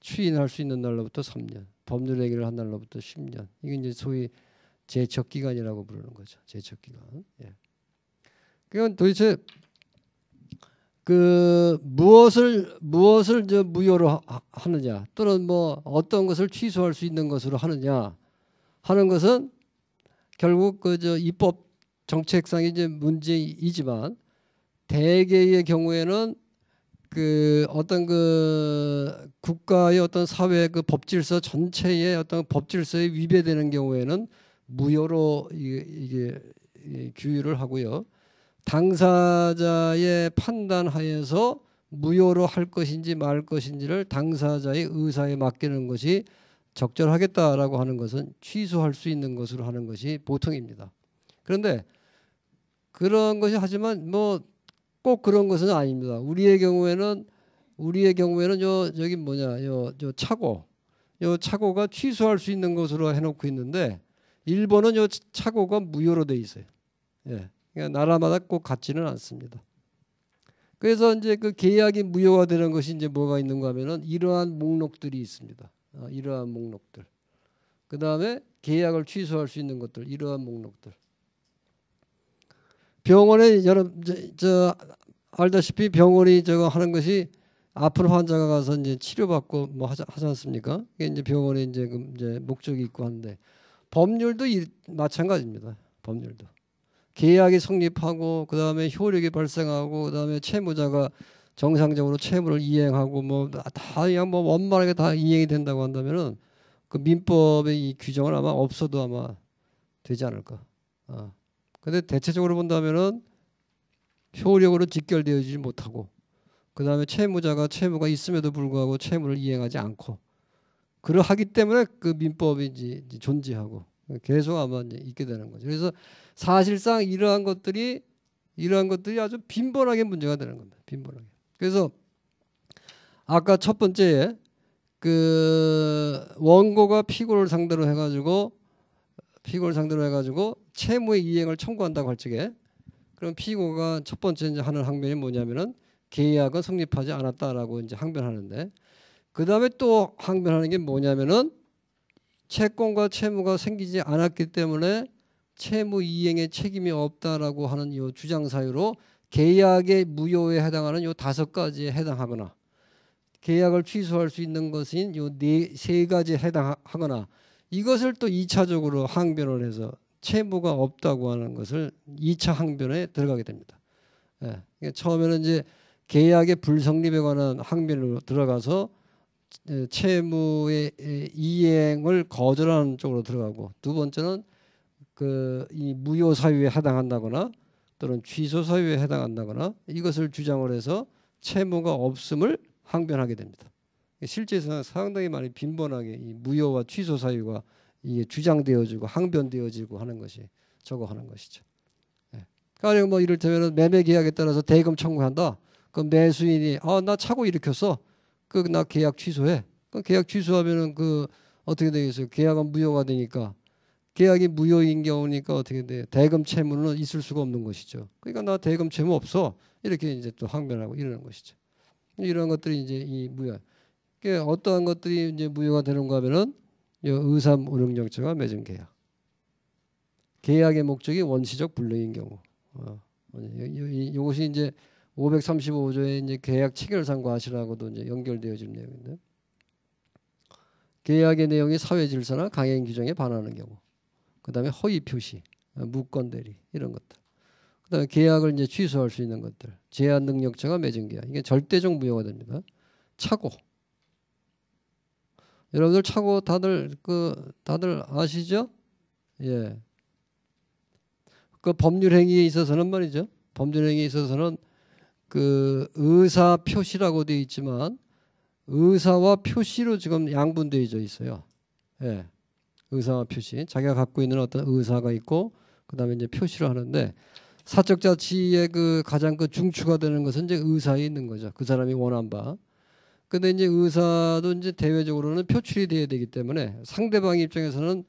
Speaker 1: 추인할 수 있는 날로부터 3년, 법률 얘기를 한 날로부터 10년. 이게 이제 소위 제척 기간이라고 부르는 거죠. 제척 기간. 예. 그건 그러니까 도대체 그 무엇을 무엇을 저 무효로 하, 느냐 또는 뭐 어떤 것을 취소할 수 있는 것으로 하느냐 하는 것은 결국 그 저 입법 정책상의 이제 문제이지만 대개의 경우에는 그 어떤 그 국가의 어떤 사회 그 법질서 전체의 어떤 법질서에 위배되는 경우에는 무효로 이게, 이게 규율을 하고요. 당사자의 판단하에서 무효로 할 것인지 말 것인지를 당사자의 의사에 맡기는 것이 적절하겠다라고 하는 것은 취소할 수 있는 것으로 하는 것이 보통입니다. 그런데 그런 것이 하지만 뭐 꼭 그런 것은 아닙니다. 우리의 경우에는 우리의 경우에는 요 저기 뭐냐 요, 저 차고 요 차고가 취소할 수 있는 것으로 해놓고 있는데 일본은 요 차고가 무효로 돼 있어요. 예. 그러니까 나라마다 꼭 같지는 않습니다. 그래서 이제 그 계약이 무효화되는 것이 이제 뭐가 있는가 하면은 이러한 목록들이 있습니다. 아, 이러한 목록들. 그 다음에 계약을 취소할 수 있는 것들, 이러한 목록들. 병원에 여러분 저, 저 알다시피 병원이 저거 하는 것이 아픈 환자가 가서 이제 치료받고 뭐 하지, 하지 않습니까? 이게 이제 병원에 이제, 그 이제 목적이 있고 한데 법률도 일, 마찬가지입니다. 법률도. 계약이 성립하고 그 다음에 효력이 발생하고 그 다음에 채무자가 정상적으로 채무를 이행하고 뭐다 그냥 뭐 원만하게 다 이행이 된다고 한다면은 그 민법의 이 규정은 아마 없어도 아마 되지 않을까. 아 근데 대체적으로 본다면은 효력으로 직결되어지지 못하고 그 다음에 채무자가 채무가 있음에도 불구하고 채무를 이행하지 않고 그러하기 때문에 그 민법이 이제 존재하고 계속 아마 이제 있게 되는 거죠. 그래서 사실상 이러한 것들이 이러한 것들이 아주 빈번하게 문제가 되는 겁니다. 빈번하게. 그래서 아까 첫 번째 그 원고가 피고를 상대로 해가지고 피고를 상대로 해가지고 채무의 이행을 청구한다고 할 적에 그럼 피고가 첫 번째 이제 하는 항변이 뭐냐면은 계약은 성립하지 않았다라고 이제 항변하는데 그 다음에 또 항변하는 게 뭐냐면은 채권과 채무가 생기지 않았기 때문에 채무 이행에 책임이 없다라고 하는 이 주장 사유로 계약의 무효에 해당하는 이 다섯 가지에 해당하거나 계약을 취소할 수 있는 것인 이네 세 가지에 해당하거나 이것을 또 2차적으로 항변을 해서 채무가 없다고 하는 것을 2차 항변에 들어가게 됩니다. 예. 그러니까 처음에는 이제 계약의 불성립에 관한 항변으로 들어가서 네, 채무의 이행을 거절하는 쪽으로 들어가고 두 번째는 그 이 무효 사유에 해당한다거나 또는 취소 사유에 해당한다거나 이것을 주장을 해서 채무가 없음을 항변하게 됩니다. 실제에서는 상당히 많이 빈번하게 이 무효와 취소 사유가 이게 주장되어지고 항변되어지고 하는 것이 저거 하는 것이죠. 예. 가령 그러니까 뭐 이를테면 매매 계약에 따라서 대금 청구한다. 그 매수인이 아나 차고 일으켰어. 그나 계약 취소해. 그 계약 취소하면은 그 어떻게 되겠어요? 계약은 무효가 되니까 계약이 무효인 경우니까 어떻게 돼? 대금 채무는 있을 수가 없는 것이죠. 그러니까 나 대금 채무 없어. 이렇게 이제 또 항변하고 이러는 것이죠. 이런 것들이 이제 이 무효. 그 어떠한 것들이 이제 무효가 되는가 하면은 의삼 운영정책과 매진 계약. 계약의 목적이 원시적 불능인 경우. 어. 어 요, 것이 이제 535조에 이제 계약 체결상 과시라고도 이제 연결되어질 내용인데 계약의 내용이 사회 질서나 강행 규정에 반하는 경우, 그 다음에 허위 표시, 무권 대리 이런 것들, 그 다음에 계약을 이제 취소할 수 있는 것들, 제한 능력자가 맺은 계약 이게 절대적 무효가 됩니다. 차고 여러분들 차고 다들 그 다들 아시죠? 예. 그 법률 행위에 있어서는 말이죠. 법률 행위에 있어서는 그 의사 표시라고 되어 있지만 의사와 표시로 지금 양분되어 있어요. 예. 의사와 표시. 자기가 갖고 있는 어떤 의사가 있고 그다음에 이제 표시를 하는데 사적 자치의 그 가장 그 중추가 되는 것은 이제 의사에 있는 거죠. 그 사람이 원한 바. 근데 이제 의사도 이제 대외적으로는 표출이 돼야 되기 때문에 상대방 입장에서는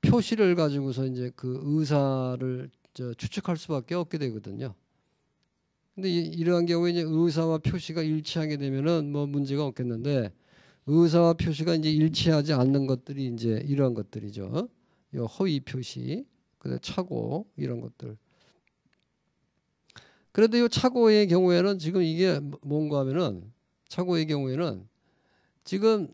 Speaker 1: 표시를 가지고서 이제 그 의사를 저 추측할 수밖에 없게 되거든요. 근데 이러한 경우에 이제 의사와 표시가 일치하게 되면은 뭐 문제가 없겠는데 의사와 표시가 이제 일치하지 않는 것들이 이제 이러한 것들이죠. 요 허위 표시, 그다음 착오 이런 것들. 그런데 이 착오의 경우에는 지금 이게 뭔가 하면은 착오의 경우에는 지금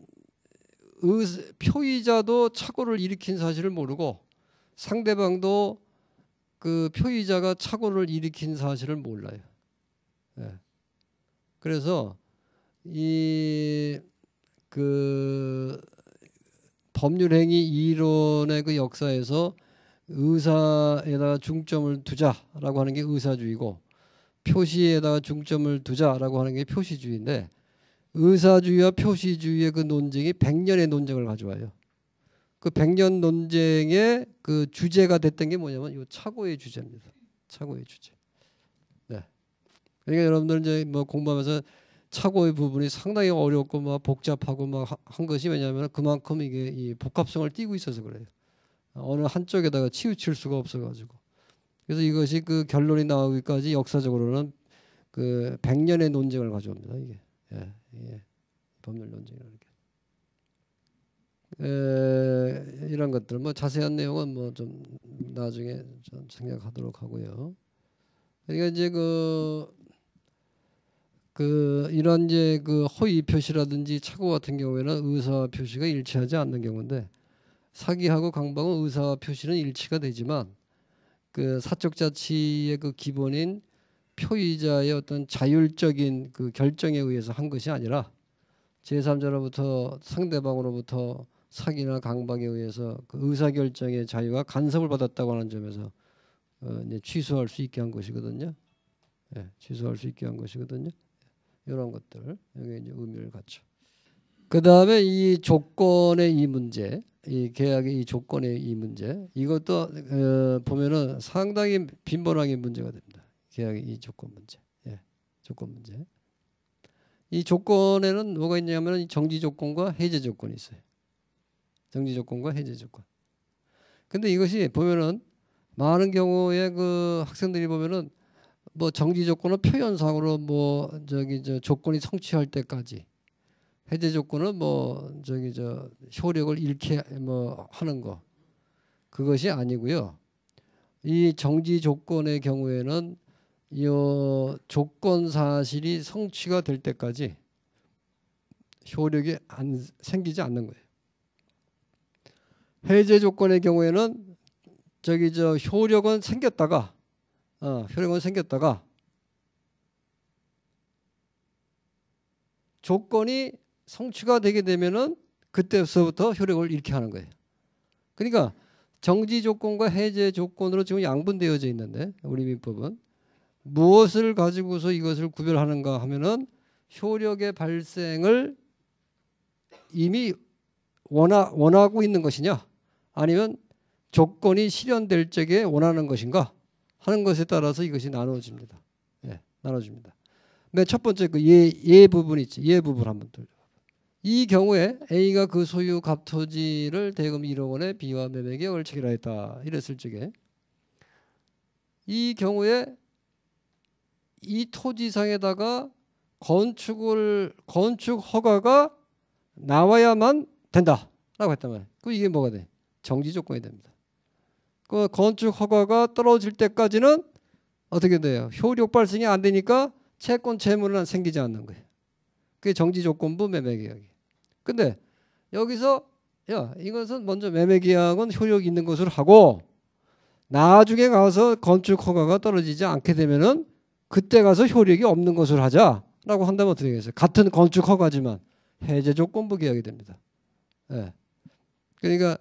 Speaker 1: 의, 표의자도 착오를 일으킨 사실을 모르고 상대방도 그 표의자가 착오를 일으킨 사실을 몰라요. 예. 그래서 이 그 법률 행위 이론의 그 역사에서 의사에다가 중점을 두자라고 하는 게 의사주의고 표시에다가 중점을 두자라고 하는 게 표시주의인데 의사주의와 표시주의의 그 논쟁이 100년의 논쟁을 가져와요. 그 100년 논쟁의 그 주제가 됐던 게 뭐냐면 이 차고의 주제입니다. 차고의 주제. 그러니까 여러분들 이제 뭐 공부하면서 착오의 부분이 상당히 어렵고 막 복잡하고 막 한 것이 왜냐하면 그만큼 이게 이 복합성을 띠고 있어서 그래요. 어느 한쪽에다가 치우칠 수가 없어가지고 그래서 이것이 그 결론이 나오기까지 역사적으로는 그 100년의 논쟁을 가져옵니다. 이게 예, 예. 법률 논쟁이라는 게. 에, 이런 것들 뭐 자세한 내용은 뭐 좀 나중에 좀생각하도록 하고요. 그러니까 이제 그그 이런 이제 그 허위 표시라든지 착오 같은 경우에는 의사 표시가 일치하지 않는 경우인데 사기하고 강박은 의사 표시는 일치가 되지만 그 사적 자치의 그 기본인 표의자의 어떤 자율적인 그 결정에 의해서 한 것이 아니라 제3자로부터 상대방으로부터 사기나 강박에 의해서 그 의사결정의 자유가 간섭을 받았다고 하는 점에서 어, 이제 취소할 수 있게 한 것이거든요. 예, 취소할 수 있게 한 것이거든요. 이런 것들 여기 이제 의미를 갖죠. 그 다음에 이 조건의 이 문제, 이 계약의 이 조건의 이 문제, 이것도 어, 보면은 상당히 빈번하게 문제가 됩니다. 계약의 이 조건 문제, 예, 조건 문제. 이 조건에는 뭐가 있냐면 정지 조건과 해제 조건이 있어요. 정지 조건과 해제 조건. 근데 이것이 보면은 많은 경우에 그 학생들이 보면은 뭐 정지 조건은 표현상으로 뭐 저기 저 조건이 성취할 때까지 해제 조건은 뭐 저기 저 효력을 잃게 뭐 하는 거 그것이 아니고요. 이 정지 조건의 경우에는 이 조건 사실이 성취가 될 때까지 효력이 안 생기지 않는 거예요. 해제 조건의 경우에는 저기 저 효력은 생겼다가 어, 혈액은 생겼다가 조건이 성취가 되게 되면은 그때서부터 혈액을 잃게 하는 거예요. 그러니까 정지 조건과 해제 조건으로 지금 양분되어져 있는데 우리 민법은 무엇을 가지고서 이것을 구별하는가 하면은 효력의 발생을 이미 원하, 원하고 있는 것이냐 아니면 조건이 실현될 적에 원하는 것인가 하는 것에 따라서 이것이 나눠집니다. 예, 나눠집니다. 맨첫 번째 그 예, 예 부분 있지. 예 부분 한번 돌려. 이 경우에 A가 그 소유 갑토지를 대금 1억 원에 B와 매매에 얼치기라 했다. 이랬을 적에 이 경우에 이 토지상에다가 건축을 건축 허가가 나와야만 된다라고 했단 말이에그 이게 뭐가 돼? 정지 조건이 됩니다. 그 건축 허가가 떨어질 때까지는 어떻게 돼요? 효력 발생이 안 되니까 채권 채무는 생기지 않는 거예요. 그게 정지 조건부 매매 계약이에요. 근데 여기서 야, 이것은 먼저 매매 계약은 효력 있는 것으로 하고 나중에 가서 건축 허가가 떨어지지 않게 되면은 그때 가서 효력이 없는 것으로 하자라고 한다면 어떻게 되겠어요? 같은 건축 허가지만 해제 조건부 계약이 됩니다. 예. 그러니까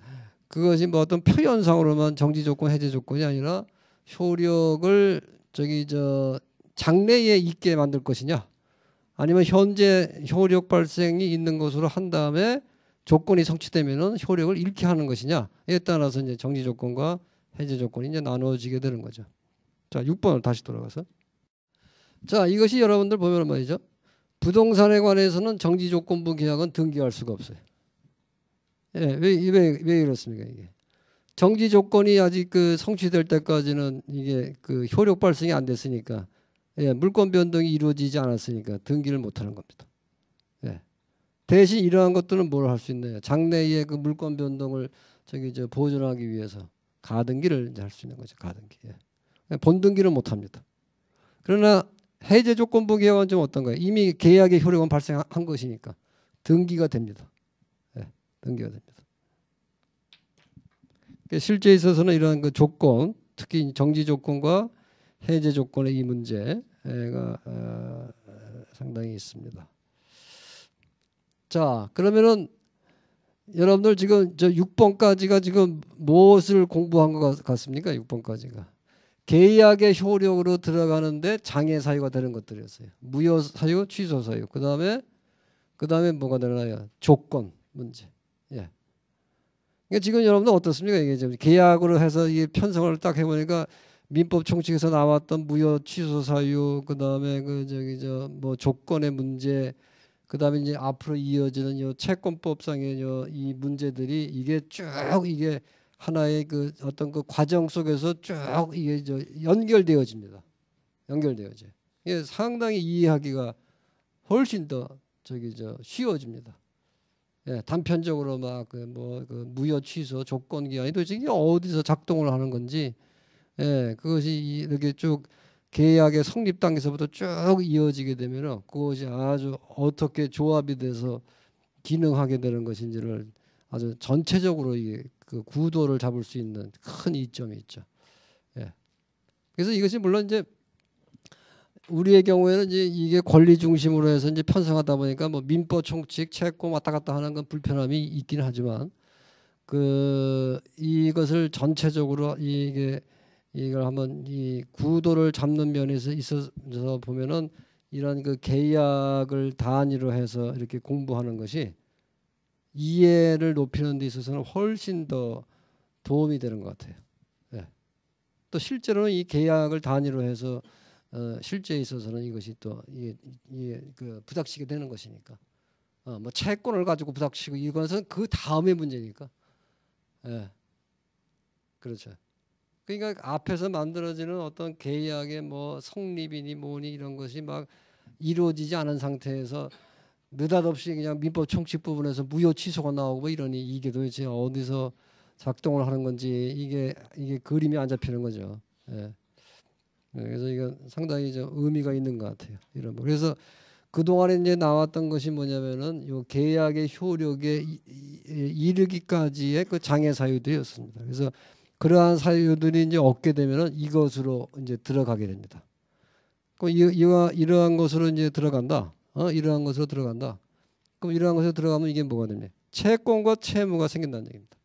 Speaker 1: 그것이 뭐 어떤 표현상으로만 정지 조건 해제 조건이 아니라 효력을 저기 저 장래에 있게 만들 것이냐 아니면 현재 효력 발생이 있는 것으로 한 다음에 조건이 성취되면은 효력을 잃게 하는 것이냐에 따라서 이제 정지 조건과 해제 조건이 이제 나눠지게 되는 거죠. 자, 6번을 다시 돌아가서. 자, 이것이 여러분들 보면 말이죠. 부동산에 관해서는 정지 조건부 계약은 등기할 수가 없어요. 예, 왜, 왜, 왜 이렇습니까, 이게. 정지 조건이 아직 그 성취될 때까지는 이게 그 효력 발생이 안 됐으니까, 예, 물권 변동이 이루어지지 않았으니까 등기를 못 하는 겁니다. 예. 대신 이러한 것들은 뭘 할 수 있나요? 장래의 그 물권 변동을 저기 저 보존하기 위해서 가등기를 할수 있는 거죠. 가등기. 예. 본등기는 못 합니다. 그러나 해제 조건부 계약은 좀 어떤가요? 이미 계약의 효력은 발생한 것이니까 등기가 됩니다. 등기가 됩니다. 그러니까 실제 있어서는 이런 그 조건, 특히 정지 조건과 해제 조건의 이 문제가 어, 상당히 있습니다. 자, 그러면은 여러분들 지금 저 6번까지가 지금 무엇을 공부한 것 같습니까? 6번까지가. 계약의 효력으로 들어가는데 장애 사유가 되는 것들이었어요. 무효 사유, 취소 사유. 그다음에 그다음에 뭐가 되나요? 조건 문제. 예. 그러니까 지금 여러분들 어떻습니까? 이게 지금 계약으로 해서 이 편성을 딱 해보니까 민법 총칙에서 나왔던 무효 취소 사유, 그 다음에 그 저기 저 뭐 조건의 문제, 그 다음에 이제 앞으로 이어지는 요 채권법상의 요 이 문제들이 이게 쭉 이게 하나의 그 어떤 그 과정 속에서 쭉 이게 저 연결되어집니다. 연결되어져. 이게 상당히 이해하기가 훨씬 더 저기 저 쉬워집니다. 예, 단편적으로 막뭐그 뭐 그 무효 취소 조건 기한이 도대체 이게 어디서 작동을 하는 건지 예, 그것이 이렇게 쭉 계약의 성립 단계에서부터 쭉 이어지게 되면은 그것이 아주 어떻게 조합이 돼서 기능하게 되는 것인지를 아주 전체적으로 이그 구도를 잡을 수 있는 큰 이점이 있죠. 예. 그래서 이것이 물론 이제 우리의 경우에는 이제 이게 권리 중심으로 해서 이제 편성하다 보니까 뭐 민법 총칙 채고 왔다 갔다 하는 건 불편함이 있긴 하지만 그 이것을 전체적으로 이게 이걸 한번 이 구도를 잡는 면에서 있어서 보면은 이런 그 계약을 단위로 해서 이렇게 공부하는 것이 이해를 높이는 데 있어서는 훨씬 더 도움이 되는 것 같아요. 예. 또 실제로는 이 계약을 단위로 해서 어, 실제에 있어서는 이것이 또 이게, 이게 그 부닥치게 되는 것이니까 어, 뭐 채권을 가지고 부닥치고 이것은 그 다음의 문제니까 예. 그렇죠. 그러니까 앞에서 만들어지는 어떤 계약의 뭐 성립이니 뭐니 이런 것이 막 이루어지지 않은 상태에서 느닷없이 그냥 민법 총칙 부분에서 무효 취소가 나오고 뭐 이러니 이게 도대체 어디서 작동을 하는 건지 이게 이게 그림이 안 잡히는 거죠. 예. 네, 그래서 이건 상당히 좀 의미가 있는 것 같아요. 이런 거. 뭐 그래서 그 동안에 이제 나왔던 것이 뭐냐면은 요 계약의 효력에 이르기까지의 그 장애 사유들이었습니다. 그래서 그러한 사유들이 이제 얻게 되면은 이것으로 이제 들어가게 됩니다. 그럼 이, 와 이러한 것으로 이제 들어간다. 어? 이러한 것으로 들어간다. 그럼 이러한 것으로 들어가면 이게 뭐가 됩니까? 채권과 채무가 생긴다는 얘기입니다.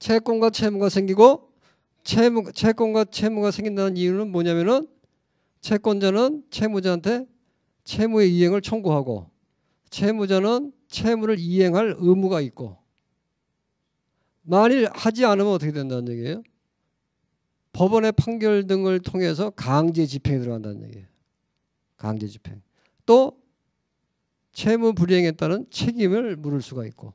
Speaker 1: 채권과 채무가 생기고 채무, 채권과 채무가 생긴다는 이유는 뭐냐면은 채권자는 채무자한테 채무의 이행을 청구하고 채무자는 채무를 이행할 의무가 있고 만일 하지 않으면 어떻게 된다는 얘기예요? 법원의 판결 등을 통해서 강제 집행이 들어간다는 얘기예요. 강제 집행. 또 채무 불이행에 따른 책임을 물을 수가 있고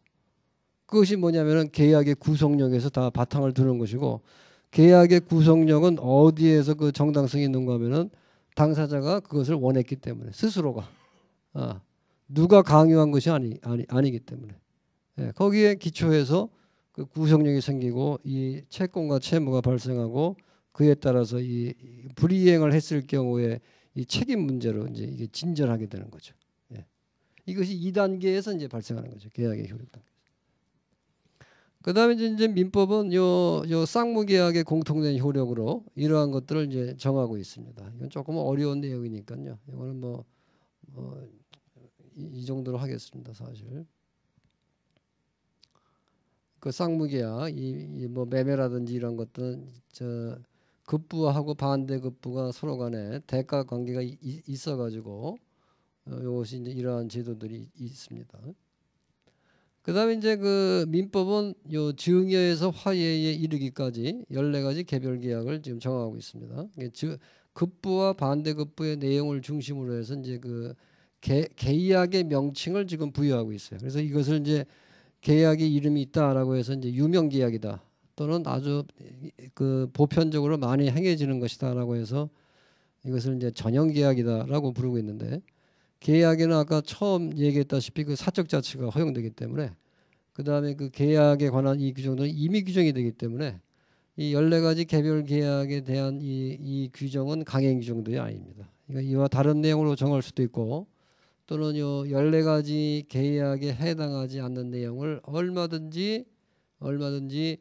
Speaker 1: 그것이 뭐냐면은 계약의 구속력에서 다 바탕을 두는 것이고 계약의 구성력은 어디에서 그 정당성이 있는가 하면은 당사자가 그것을 원했기 때문에 스스로가 아, 누가 강요한 것이 아니, 아니 아니기 때문에 예, 거기에 기초해서 그 구성력이 생기고 이 채권과 채무가 발생하고 그에 따라서 이 불이행을 했을 경우에 이 책임 문제로 이제 이게 진전하게 되는 거죠. 예. 이것이 2단계에서 이제 발생하는 거죠. 계약의 효력 단계. 그다음에 이제 민법은 요 요 쌍무계약의 공통된 효력으로 이러한 것들을 이제 정하고 있습니다. 이건 조금 어려운 내용이니까요. 이거는 뭐, 뭐이이 정도로 하겠습니다. 사실. 그 쌍무계약 이뭐 매매라든지 이런 것들은 저 급부하고 반대 급부가 서로 간에 대가 관계가 이, 있어 가지고 어, 요것이 이제 이러한 제도들이 있습니다. 그다음에 이제 그 민법은 요 증여에서 화해에 이르기까지 14가지 개별 계약을 지금 정하고 있습니다. 즉 급부와 반대급부의 내용을 중심으로 해서 이제 그 개, 계약의 명칭을 지금 부여하고 있어요. 그래서 이것을 이제 계약의 이름이 있다라고 해서 이제 유명 계약이다 또는 아주 그 보편적으로 많이 행해지는 것이다라고 해서 이것을 이제 전형 계약이다라고 부르고 있는데 계약에는 아까 처음 얘기했다시피 그 사적 자치가 허용되기 때문에 그 다음에 그 계약에 관한 이 규정은 이미 규정이 되기 때문에 이 14가지 개별 계약에 대한 이, 이 규정은 강행 규정도 아닙니다. 그러니까 이와 다른 내용으로 정할 수도 있고 또는 요 14가지 계약에 해당하지 않는 내용을 얼마든지 얼마든지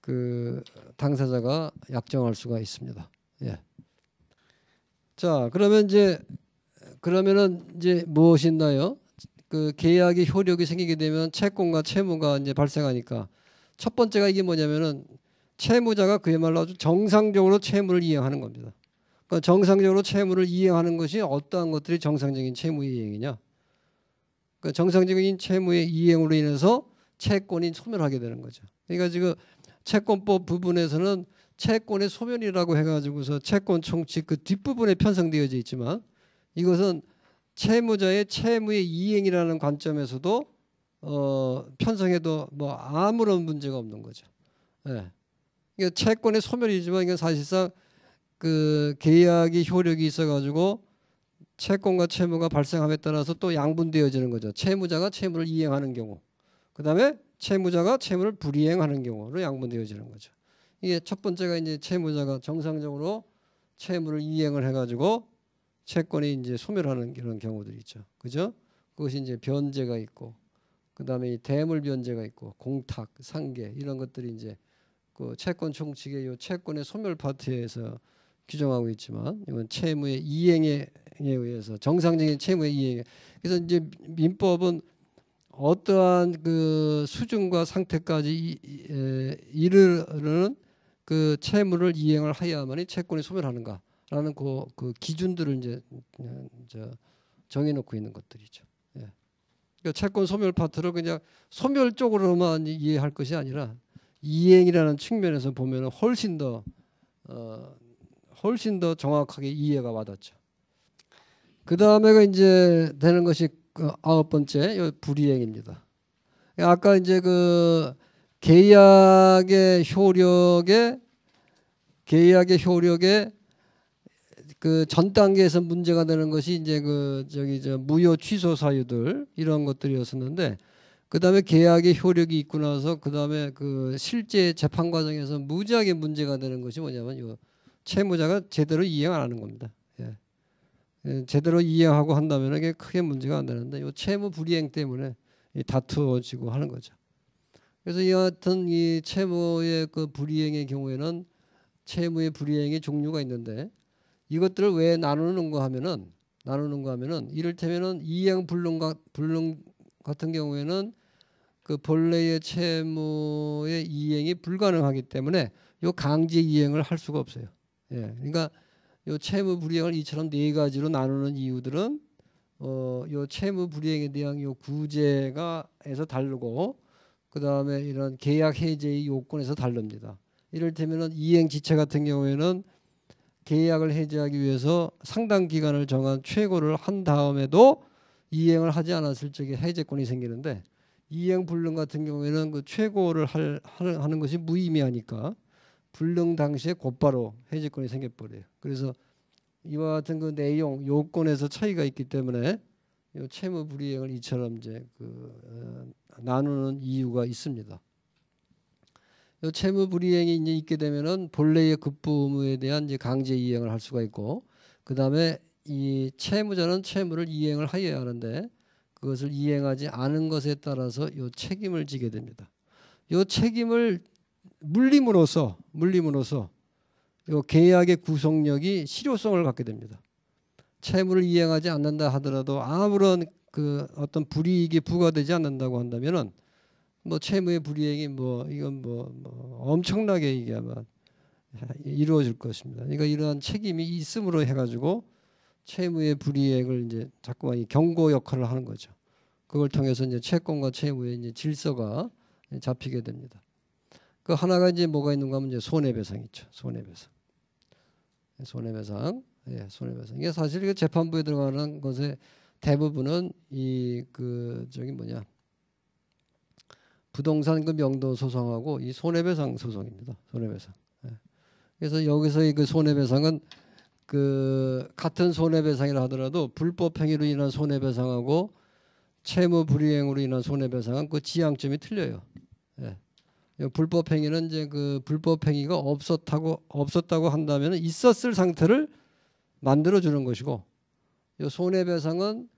Speaker 1: 그 당사자가 약정할 수가 있습니다. 예. 자, 그러면 이제 그러면은 이제 무엇이 있나요? 그계약의 효력이 생기게 되면 채권과 채무가 이제 발생하니까 첫 번째가 이게 뭐냐면은 채무자가 그야말로 아주 정상적으로 채무를 이행하는 겁니다. 그러니까 정상적으로 채무를 이행하는 것이 어떠한 것들이 정상적인 채무 이행이냐? 그러니까 정상적인 채무의 이행으로 인해서 채권이 소멸하게 되는 거죠. 그러니까 지금 채권법 부분에서는 채권의 소멸이라고 해가지고서 채권 총칙 그 뒷부분에 편성되어져 있지만 이것은 채무자의 채무의 이행이라는 관점에서도 어, 편성해도 뭐 아무런 문제가 없는 거죠. 예. 그러니까 채권의 소멸이지만 이건 사실상 그 계약이 효력이 있어가지고 채권과 채무가 발생함에 따라서 또 양분되어지는 거죠. 채무자가 채무를 이행하는 경우, 그 다음에 채무자가 채무를 불이행하는 경우로 양분되어지는 거죠. 이게 첫 번째가 이제 채무자가 정상적으로 채무를 이행을 해가지고 채권이 이제 소멸하는 그런 경우들이 있죠. 그죠? 그것이 이제 변제가 있고 그다음에 이 대물 변제가 있고 공탁, 상계 이런 것들이 이제 그 채권 총칙의 요 채권의 소멸 파트에서 규정하고 있지만 이건 채무의 이행에 의해서 정상적인 채무의 이행. 그래서 이제 민법은 어떠한 그 수준과 상태까지 이르는 그 채무를 이행을 하여야만이 채권이 소멸하는가. 라는 그, 그 기준들을 이제, 이제 정해놓고 있는 것들이죠. 예. 그러니까 채권 소멸 파트를 그냥 소멸 쪽으로만 이해할 것이 아니라 이행이라는 측면에서 보면 훨씬 더 어, 훨씬 더 정확하게 이해가 와닿죠. 그 다음에가 이제 되는 것이 그 아홉 번째 불이행입니다. 아까 이제 그 계약의 효력에 계약의 효력에 그전 단계에서 문제가 되는 것이 이제 그 저기 저 무효 취소 사유들 이런 것들이었었는데 그다음에 계약의 효력이 있고 나서 그다음에 그 실제 재판 과정에서 무지하게 문제가 되는 것이 뭐냐면 요 채무자가 제대로 이행 안 하는 겁니다. 예. 예 제대로 이행하고 한다면 이게 크게 문제가 안 되는데 요 채무 불이행 때문에 이 다투어지고 하는 거죠. 그래서 여하튼 이 채무의 그 불이행의 경우에는 채무의 불이행의 종류가 있는데 이것들을 왜 나누는 가 하면은 나누는 가 하면은 이를테면은 이행 불능 과 불능 같은 경우에는 그 본래의 채무의 이행이 불가능하기 때문에 요 강제 이행을 할 수가 없어요. 예. 그러니까 요 채무 불이행을 이처럼 네 가지로 나누는 이유들은 어 요 채무 불이행에 대한 요 구제가에서 다르고 그다음에 이런 계약 해제의 요건에서 다릅니다. 이를테면은 이행 지체 같은 경우에는 계약을 해지하기 위해서 상당 기간을 정한 최고를 한 다음에도 이행을 하지 않았을 적에 해제권이 생기는데 이행 불능 같은 경우에는 그 최고를 할, 하는 것이 무의미하니까 불능 당시에 곧바로 해제권이 생겨버려요. 그래서 이와 같은 그 내용 요건에서 차이가 있기 때문에 이 채무 불이행을 이처럼 이제 그 어, 나누는 이유가 있습니다. 채무 불이행이 이제 있게 되면은 본래의 급부 의무에 대한 이제 강제 이행을 할 수가 있고 그 다음에 이 채무자는 채무를 이행을 하여야 하는데 그것을 이행하지 않은 것에 따라서 요 책임을 지게 됩니다. 요 책임을 물림으로써 물림으로써 요 계약의 구속력이 실효성을 갖게 됩니다. 채무를 이행하지 않는다 하더라도 아무런 그 어떤 불이익이 부과되지 않는다고 한다면은 뭐 채무의 불이행이 뭐 이건 뭐, 뭐 엄청나게 이게 아마 이루어질 것입니다. 그러니까 이러한 책임이 있음으로 해가지고 채무의 불이행을 이제 자꾸만 이 경고 역할을 하는 거죠. 그걸 통해서 이제 채권과 채무의 이제 질서가 잡히게 됩니다. 그 하나가 이제 뭐가 있는가 하면 이제 손해배상있죠 손해배상. 예, 손해배상. 예, 손해배상. 이게 사실 이 그 재판부에 들어가는 것의 대부분은 이그 저기 뭐냐 부동산 그 명도 소송하고 이 손해배상 소송입니다. 손해배상. 예. 그래서 여기서이 그 손해배상은 그 같은 손해배상이라 하더라도 불법 행위로 인한 손해배상하고 채무 불이행으로 인한 손해배상은 그 지향점이 틀려요. 예. 불법 행위는 이제 그 불법 행위가 없었다고 없었다고 한다면 있었을 상태를 만들어 주는 것이고 이 손해배상은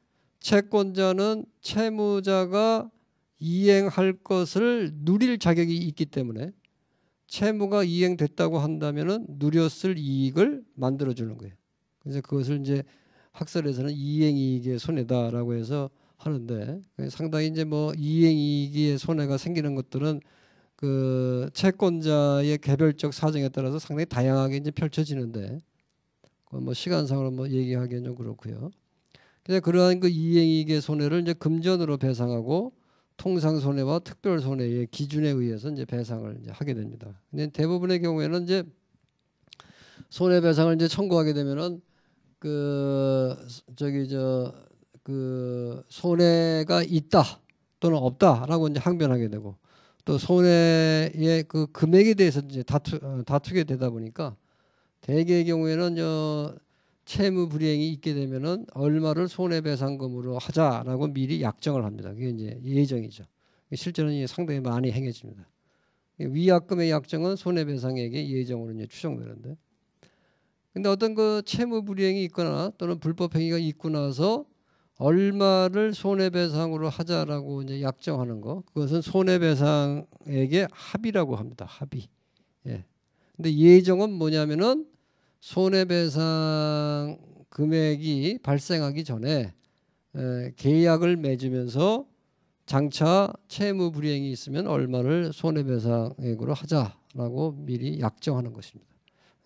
Speaker 1: 채권자는 채무자가 이행할 것을 누릴 자격이 있기 때문에 채무가 이행됐다고 한다면은 누렸을 이익을 만들어 주는 거예요. 그래서 그것을 이제 학설에서는 이행 이익의 손해다라고 해서 하는데 상당히 이제 뭐 이행 이익의 손해가 생기는 것들은 그 채권자의 개별적 사정에 따라서 상당히 다양하게 이제 펼쳐지는데 뭐 시간상으로 뭐 얘기하기는 좀 그렇고요. 그래서 그러한 그 이행 이익의 손해를 이제 금전으로 배상하고 통상 손해와 특별 손해의 기준에 의해서 이제 배상을 이제 하게 됩니다. 근데 대부분의 경우에는 이제 손해 배상을 이제 청구하게 되면은 그 저기 저 그 손해가 있다 또는 없다라고 이제 항변하게 되고 또 손해의 그 금액에 대해서 이제 다투 어, 다투게 되다 보니까 대개의 경우에는 저 채무 불이행이 있게 되면은 얼마를 손해배상금으로 하자라고 미리 약정을 합니다. 그게 이제 예정이죠. 실제로는 상당히 많이 행해집니다. 위약금의 약정은 손해배상액의 예정으로 이제 추정되는데, 근데 어떤 그 채무 불이행이 있거나 또는 불법 행위가 있고 나서 얼마를 손해배상으로 하자라고 이제 약정하는 거, 그것은 손해배상액의 합의라고 합니다. 합의. 예. 근데 예정은 뭐냐면은 손해배상 금액이 발생하기 전에 에, 계약을 맺으면서 장차 채무 불이행이 있으면 얼마를 손해배상액으로 하자라고 미리 약정하는 것입니다.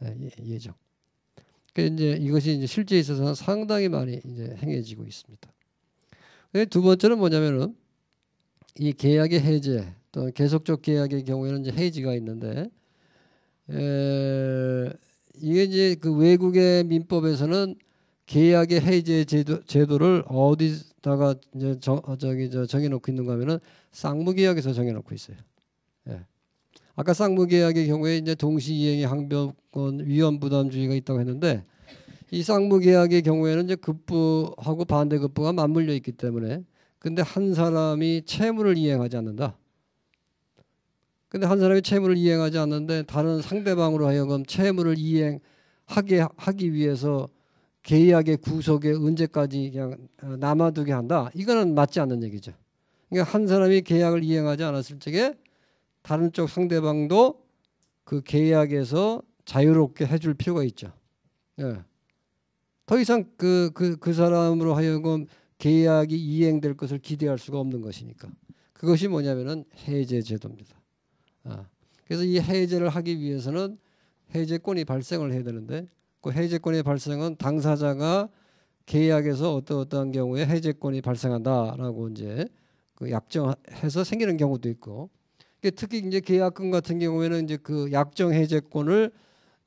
Speaker 1: 예, 예 정 그 이제 이것이 이제 실제 있어서 상당히 많이 이제 행해지고 있습니다. 예, 두 번째는 뭐냐면은 이 계약의 해제 또는 계속적 계약의 경우에는 이제 해지가 있는데 이게 이제 그 외국의 민법에서는 계약의 해제 제도, 제도를 어디다가 이제 저, 어, 저기 저 정해놓고 있는가 하면은 쌍무계약에서 정해놓고 있어요. 예. 아까 쌍무계약의 경우에 이제 동시이행의 항변권 위험부담주의가 있다고 했는데 이 쌍무계약의 경우에는 이제 급부하고 반대급부가 맞물려 있기 때문에 근데 한 사람이 채무를 이행하지 않는다. 근데 한 사람이 채무를 이행하지 않는데 다른 상대방으로 하여금 채무를 이행하게 하기 위해서 계약의 구속에 언제까지 그냥 어, 남아두게 한다. 이거는 맞지 않는 얘기죠. 그러니까 한 사람이 계약을 이행하지 않았을 적에 다른 쪽 상대방도 그 계약에서 자유롭게 해줄 필요가 있죠. 예. 더 이상 그, 그, 그 사람으로 하여금 계약이 이행될 것을 기대할 수가 없는 것이니까. 그것이 뭐냐면은 해제 제도입니다. 아. 그래서 이 해제를 하기 위해서는 해제권이 발생을 해야 되는데 그 해제권의 발생은 당사자가 계약에서 어떠어떠한 경우에 해제권이 발생한다라고 이제 그 약정해서 생기는 경우도 있고 특히 이제 계약금 같은 경우에는 이제 그 약정 해제권을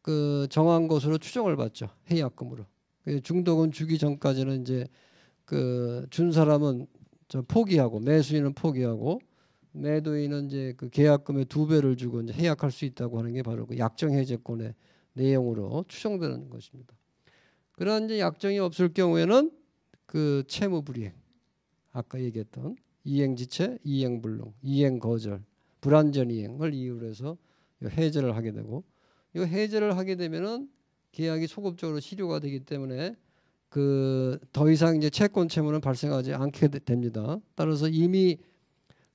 Speaker 1: 그 정한 것으로 추정을 받죠 해약금으로 중도금 주기 전까지는 이제 그 준 사람은 포기하고 매수인은 포기하고 매도인은 이제 그 계약금의 두 배를 주고 이제 해약할 수 있다고 하는 게 바로 그 약정 해제권의 내용으로 추정되는 것입니다. 그런 이제 약정이 없을 경우에는 그 채무 불이행 아까 얘기했던 이행지체, 이행불능, 이행거절, 불완전 이행을 이유로 해서 해제를 하게 되고 이 해제를 하게 되면은 계약이 소급적으로 실효가 되기 때문에 그 더 이상 이제 채권 채무는 발생하지 않게 됩니다. 따라서 이미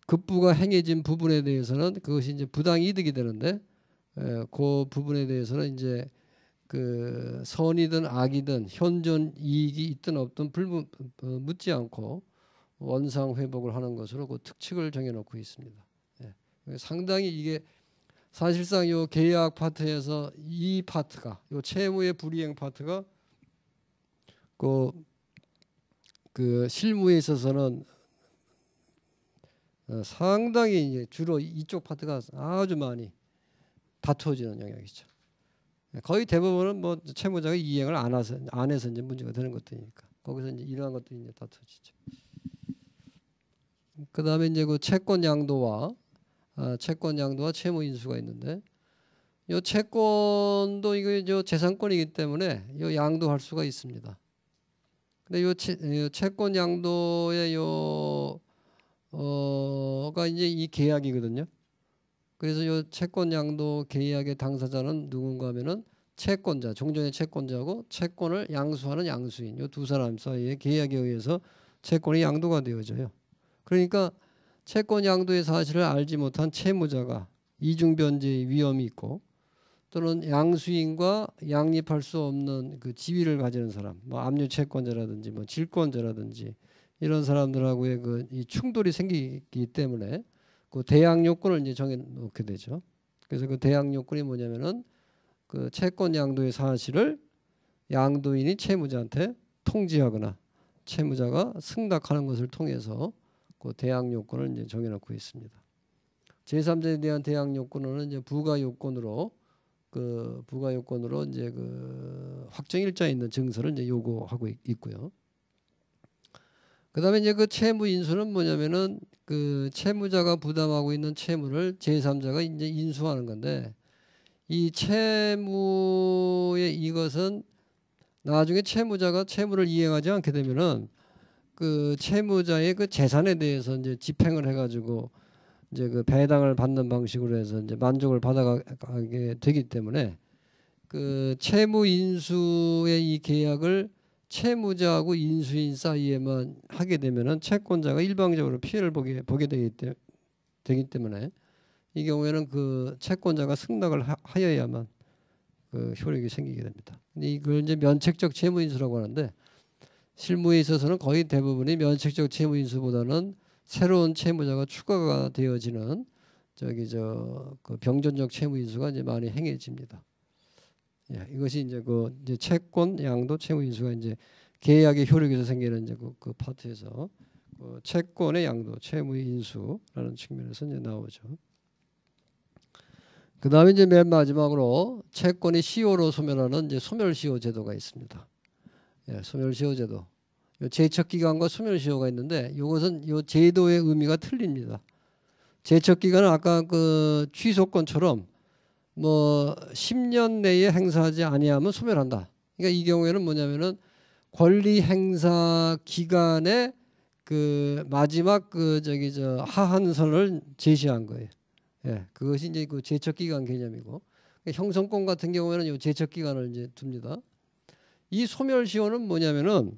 Speaker 1: 급부가 행해진 부분에 대해서는 그것이 이제 부당 이득이 되는데 에, 예, 그 부분에 대해서는 이제 그 선이든 악이든 현존 이익이 있든 없든 불문, 어, 묻지 않고 원상 회복을 하는 것으로 그 특칙을 정해놓고 있습니다. 예. 상당히 이게 사실상 요 계약 파트에서 이 파트가 요 채무의 불이행 파트가 그, 그 실무에 있어서는 어, 상당히 이제 주로 이쪽 파트가 아주 많이 다투어지는 영역이죠. 예, 거의 대부분은 뭐 채무자가 이행을 안 해서 안 해서 이제 문제가 되는 것들이니까 거기서 이제 이러한 것들이 이제 다투어지죠. 그다음에 이제 그 채권 양도와 아, 채권 양도와 채무 인수가 있는데 요 채권도 이거 저 재산권이기 때문에 요 양도할 수가 있습니다. 근데 요, 채, 요 채권 양도의 요 어가 그러니까 이제 이 계약이거든요. 그래서 요 채권 양도 계약의 당사자는 누군가 하면은 채권자, 종전의 채권자고 채권을 양수하는 양수인 요 두 사람 사이의 계약에 의해서 채권이 양도가 되어져요. 그러니까 채권 양도의 사실을 알지 못한 채무자가 이중 변제의 위험이 있고 또는 양수인과 양립할 수 없는 그 지위를 가지는 사람, 뭐 압류 채권자라든지 뭐 질권자라든지 이런 사람들하고의 그 이 충돌이 생기기 때문에 그 대항 요건을 이제 정해 놓게 되죠. 그래서 그 대항 요건이 뭐냐면은 그 채권 양도의 사실을 양도인이 채무자한테 통지하거나 채무자가 승낙하는 것을 통해서 그 대항 요건을 이제 정해 놓고 있습니다. 제3자에 대한 대항 요건은 이제 부가 요건으로 그 부가 요건으로 이제 그 확정 일자에 있는 증서를 이제 요구하고 있고요. 그다음에 이제 그 채무 인수는 뭐냐면은 그 채무자가 부담하고 있는 채무를 제3자가 이제 인수하는 건데 이 채무의 이것은 나중에 채무자가 채무를 이행하지 않게 되면은 그 채무자의 그 재산에 대해서 이제 집행을 해가지고 이제 그 배당을 받는 방식으로 해서 이제 만족을 받아가게 되기 때문에 그 채무 인수의 이 계약을 채무자하고 인수인 사이에만 하게 되면은 채권자가 일방적으로 피해를 보게 보게 되기, 때, 되기 때문에 이 경우에는 그 채권자가 승낙을 하, 여야만그 효력이 생기게 됩니다. 근데 이걸 이제 면책적 채무인수라고 하는데 실무에 있어서는 거의 대부분이 면책적 채무인수보다는 새로운 채무자가 추가가 되어지는 저기 저 그 병존적 채무인수가 이제 많이 행해집니다. 예, 이것이 이제 그 이제 채권 양도 채무 인수가 이제 계약의 효력에서 생기는 이제 그, 그 파트에서 그 채권의 양도 채무 인수라는 측면에서 이제 나오죠. 그 다음에 이제 맨 마지막으로 채권의 시효로 소멸하는 이제 소멸시효 제도가 있습니다. 예, 소멸시효 제도. 제척 기간과 소멸 시효가 있는데 이것은 요 제도의 의미가 틀립니다. 제척 기간은 아까 그 취소권처럼 뭐 10년 내에 행사하지 아니하면 소멸한다. 그러니까 이 경우에는 뭐냐면은 권리 행사 기간에 그 마지막 그 저기 저 하한선을 제시한 거예요. 예, 그것이 이제 그 제척 기간 개념이고 그러니까 형성권 같은 경우에는 요 제척 기간을 이제 둡니다. 이 소멸 시효는 뭐냐면은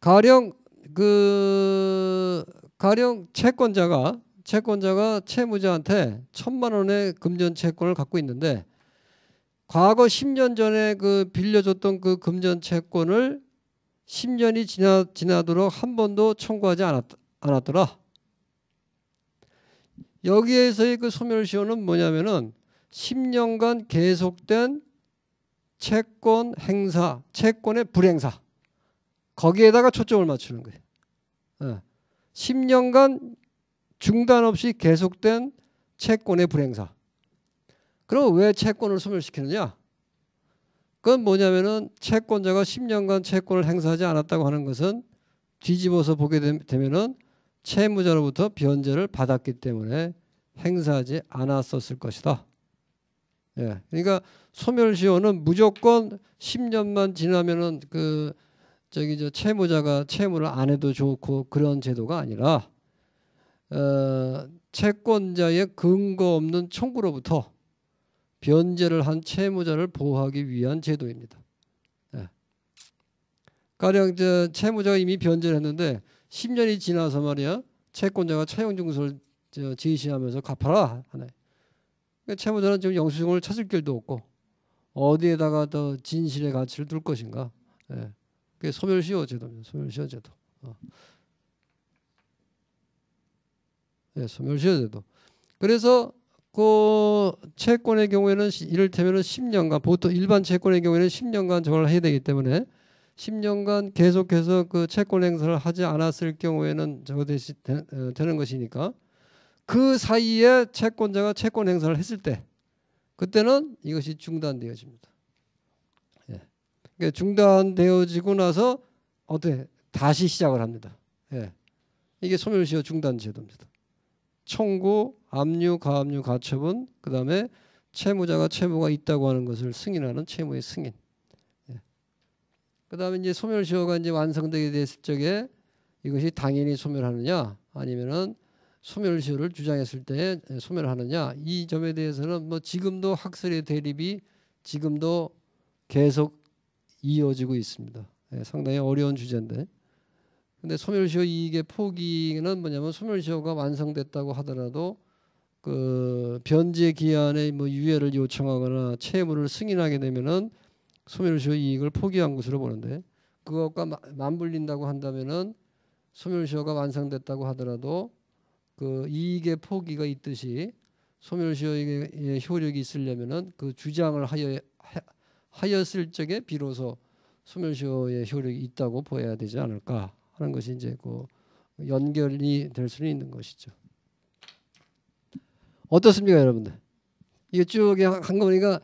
Speaker 1: 가령 그 가령 채권자가 채권자가 채무자한테 천만 원의 금전 채권을 갖고 있는데 과거 10년 전에 그 빌려줬던 그 금전 채권을 10년이 지나, 지나도록 한 번도 청구하지 않았, 않았더라. 여기에서의 그 소멸시효는 뭐냐면은 10년간 계속된 채권 행사, 채권의 불행사. 거기에다가 초점을 맞추는 거예요. 10년간 예. 중단 없이 계속된 채권의 불행사. 그럼 왜 채권을 소멸시키느냐? 그건 뭐냐면은 채권자가 10년간 채권을 행사하지 않았다고 하는 것은 뒤집어서 보게 되면은 채무자로부터 변제를 받았기 때문에 행사하지 않았었을 것이다. 예. 그러니까 소멸시효는 무조건 10년만 지나면은 그 저기 저 채무자가 채무를 안 해도 좋고 그런 제도가 아니라 어, 채권자의 근거 없는 청구로부터 변제를 한 채무자를 보호하기 위한 제도입니다. 예. 가령 저 채무자가 이미 변제를 했는데 10년이 지나서 말이야 채권자가 차용증서를 제시하면서 갚아라 하네. 그러니까 채무자는 지금 영수증을 찾을 길도 없고 어디에다가 더 진실의 가치를 둘 것인가. 예. 그게 소멸시효 제도입니다. 소멸시효 제도. 어. 예, 소멸시효제도. 그래서 그 채권의 경우에는 이를테면 10년간 보통 일반 채권의 경우에는 10년간 저걸 해야 되기 때문에 10년간 계속해서 그 채권 행사를 하지 않았을 경우에는 저거 어, 되는 시 되, 것이니까 그 사이에 채권자가 채권 행사를 했을 때 그때는 이것이 중단되어집니다. 예. 그러니까 중단되어지고 나서 어떻게 다시 시작을 합니다. 예. 이게 소멸시효 중단 제도입니다. 청구, 압류, 가압류, 가처분, 그 다음에 채무자가 채무가 있다고 하는 것을 승인하는 채무의 승인. 예. 그 다음에 이제 소멸시효가 이제 완성되게 됐을 적에 이것이 당연히 소멸하느냐 아니면은 소멸시효를 주장했을 때 소멸하느냐 이 점에 대해서는 뭐 지금도 학설의 대립이 지금도 계속 이어지고 있습니다. 예, 상당히 어려운 주제인데. 근데 소멸시효 이익의 포기는 뭐냐면 소멸시효가 완성됐다고 하더라도 그 변제 기한의뭐 유예를 요청하거나 채무를 승인하게 되면은 소멸시효 이익을 포기한 것으로 보는데 그것과 맞물린다고 한다면은 소멸시효가 완성됐다고 하더라도 그 이익의 포기가 있듯이 소멸시효의 예, 효력이 있으려면은 그 주장을 하여 하였을 적에 비로소 소멸시효의 효력이 있다고 보아야 되지 않을까 하는 것이 이제 그 연결이 될 수는 있는 것이죠. 어떻습니까, 여러분들? 이게 쭉 한꺼번에가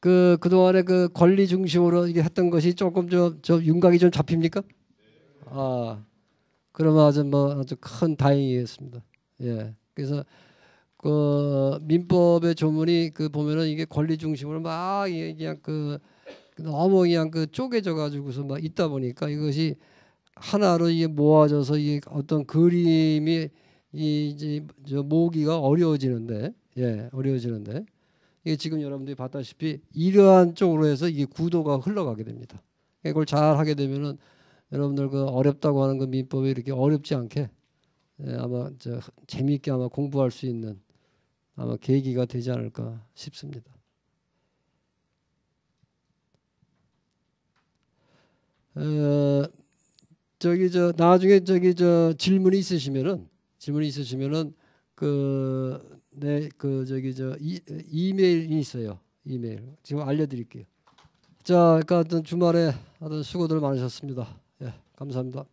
Speaker 1: 그 그동안에 그 권리 중심으로 이게 했던 것이 조금 좀저 윤곽이 좀 잡힙니까? 아, 그러면 아주 뭐 아주 큰 다행이겠습니다. 예, 그래서 그 민법의 조문이 그 보면은 이게 권리 중심으로 막 그냥 그 너무 그냥 그 쪼개져 가지고서 막 있다 보니까 이것이 하나로 이게 모아져서 이 어떤 그림이 이제저 모기가 어려워지는데 예 어려워지는데 이게 지금 여러분들이 봤다시피 이러한 쪽으로 해서 이게 구도가 흘러가게 됩니다. 그러니까 이걸 잘 하게 되면은 여러분들 그 어렵다고 하는 그 민법이 이렇게 어렵지 않게 예, 아마 저 재미있게 아마 공부할 수 있는 아마 계기가 되지 않을까 싶습니다. 에, 어, 저기 저 나중에 저기 저 질문이 있으시면은 질문이 있으시면은 그내그 네, 그 저기 저 이, 이메일이 있어요. 이메일 지금 알려드릴게요. 자, 그러니까 하여튼 주말에 하여튼 수고들 많으셨습니다. 예, 감사합니다.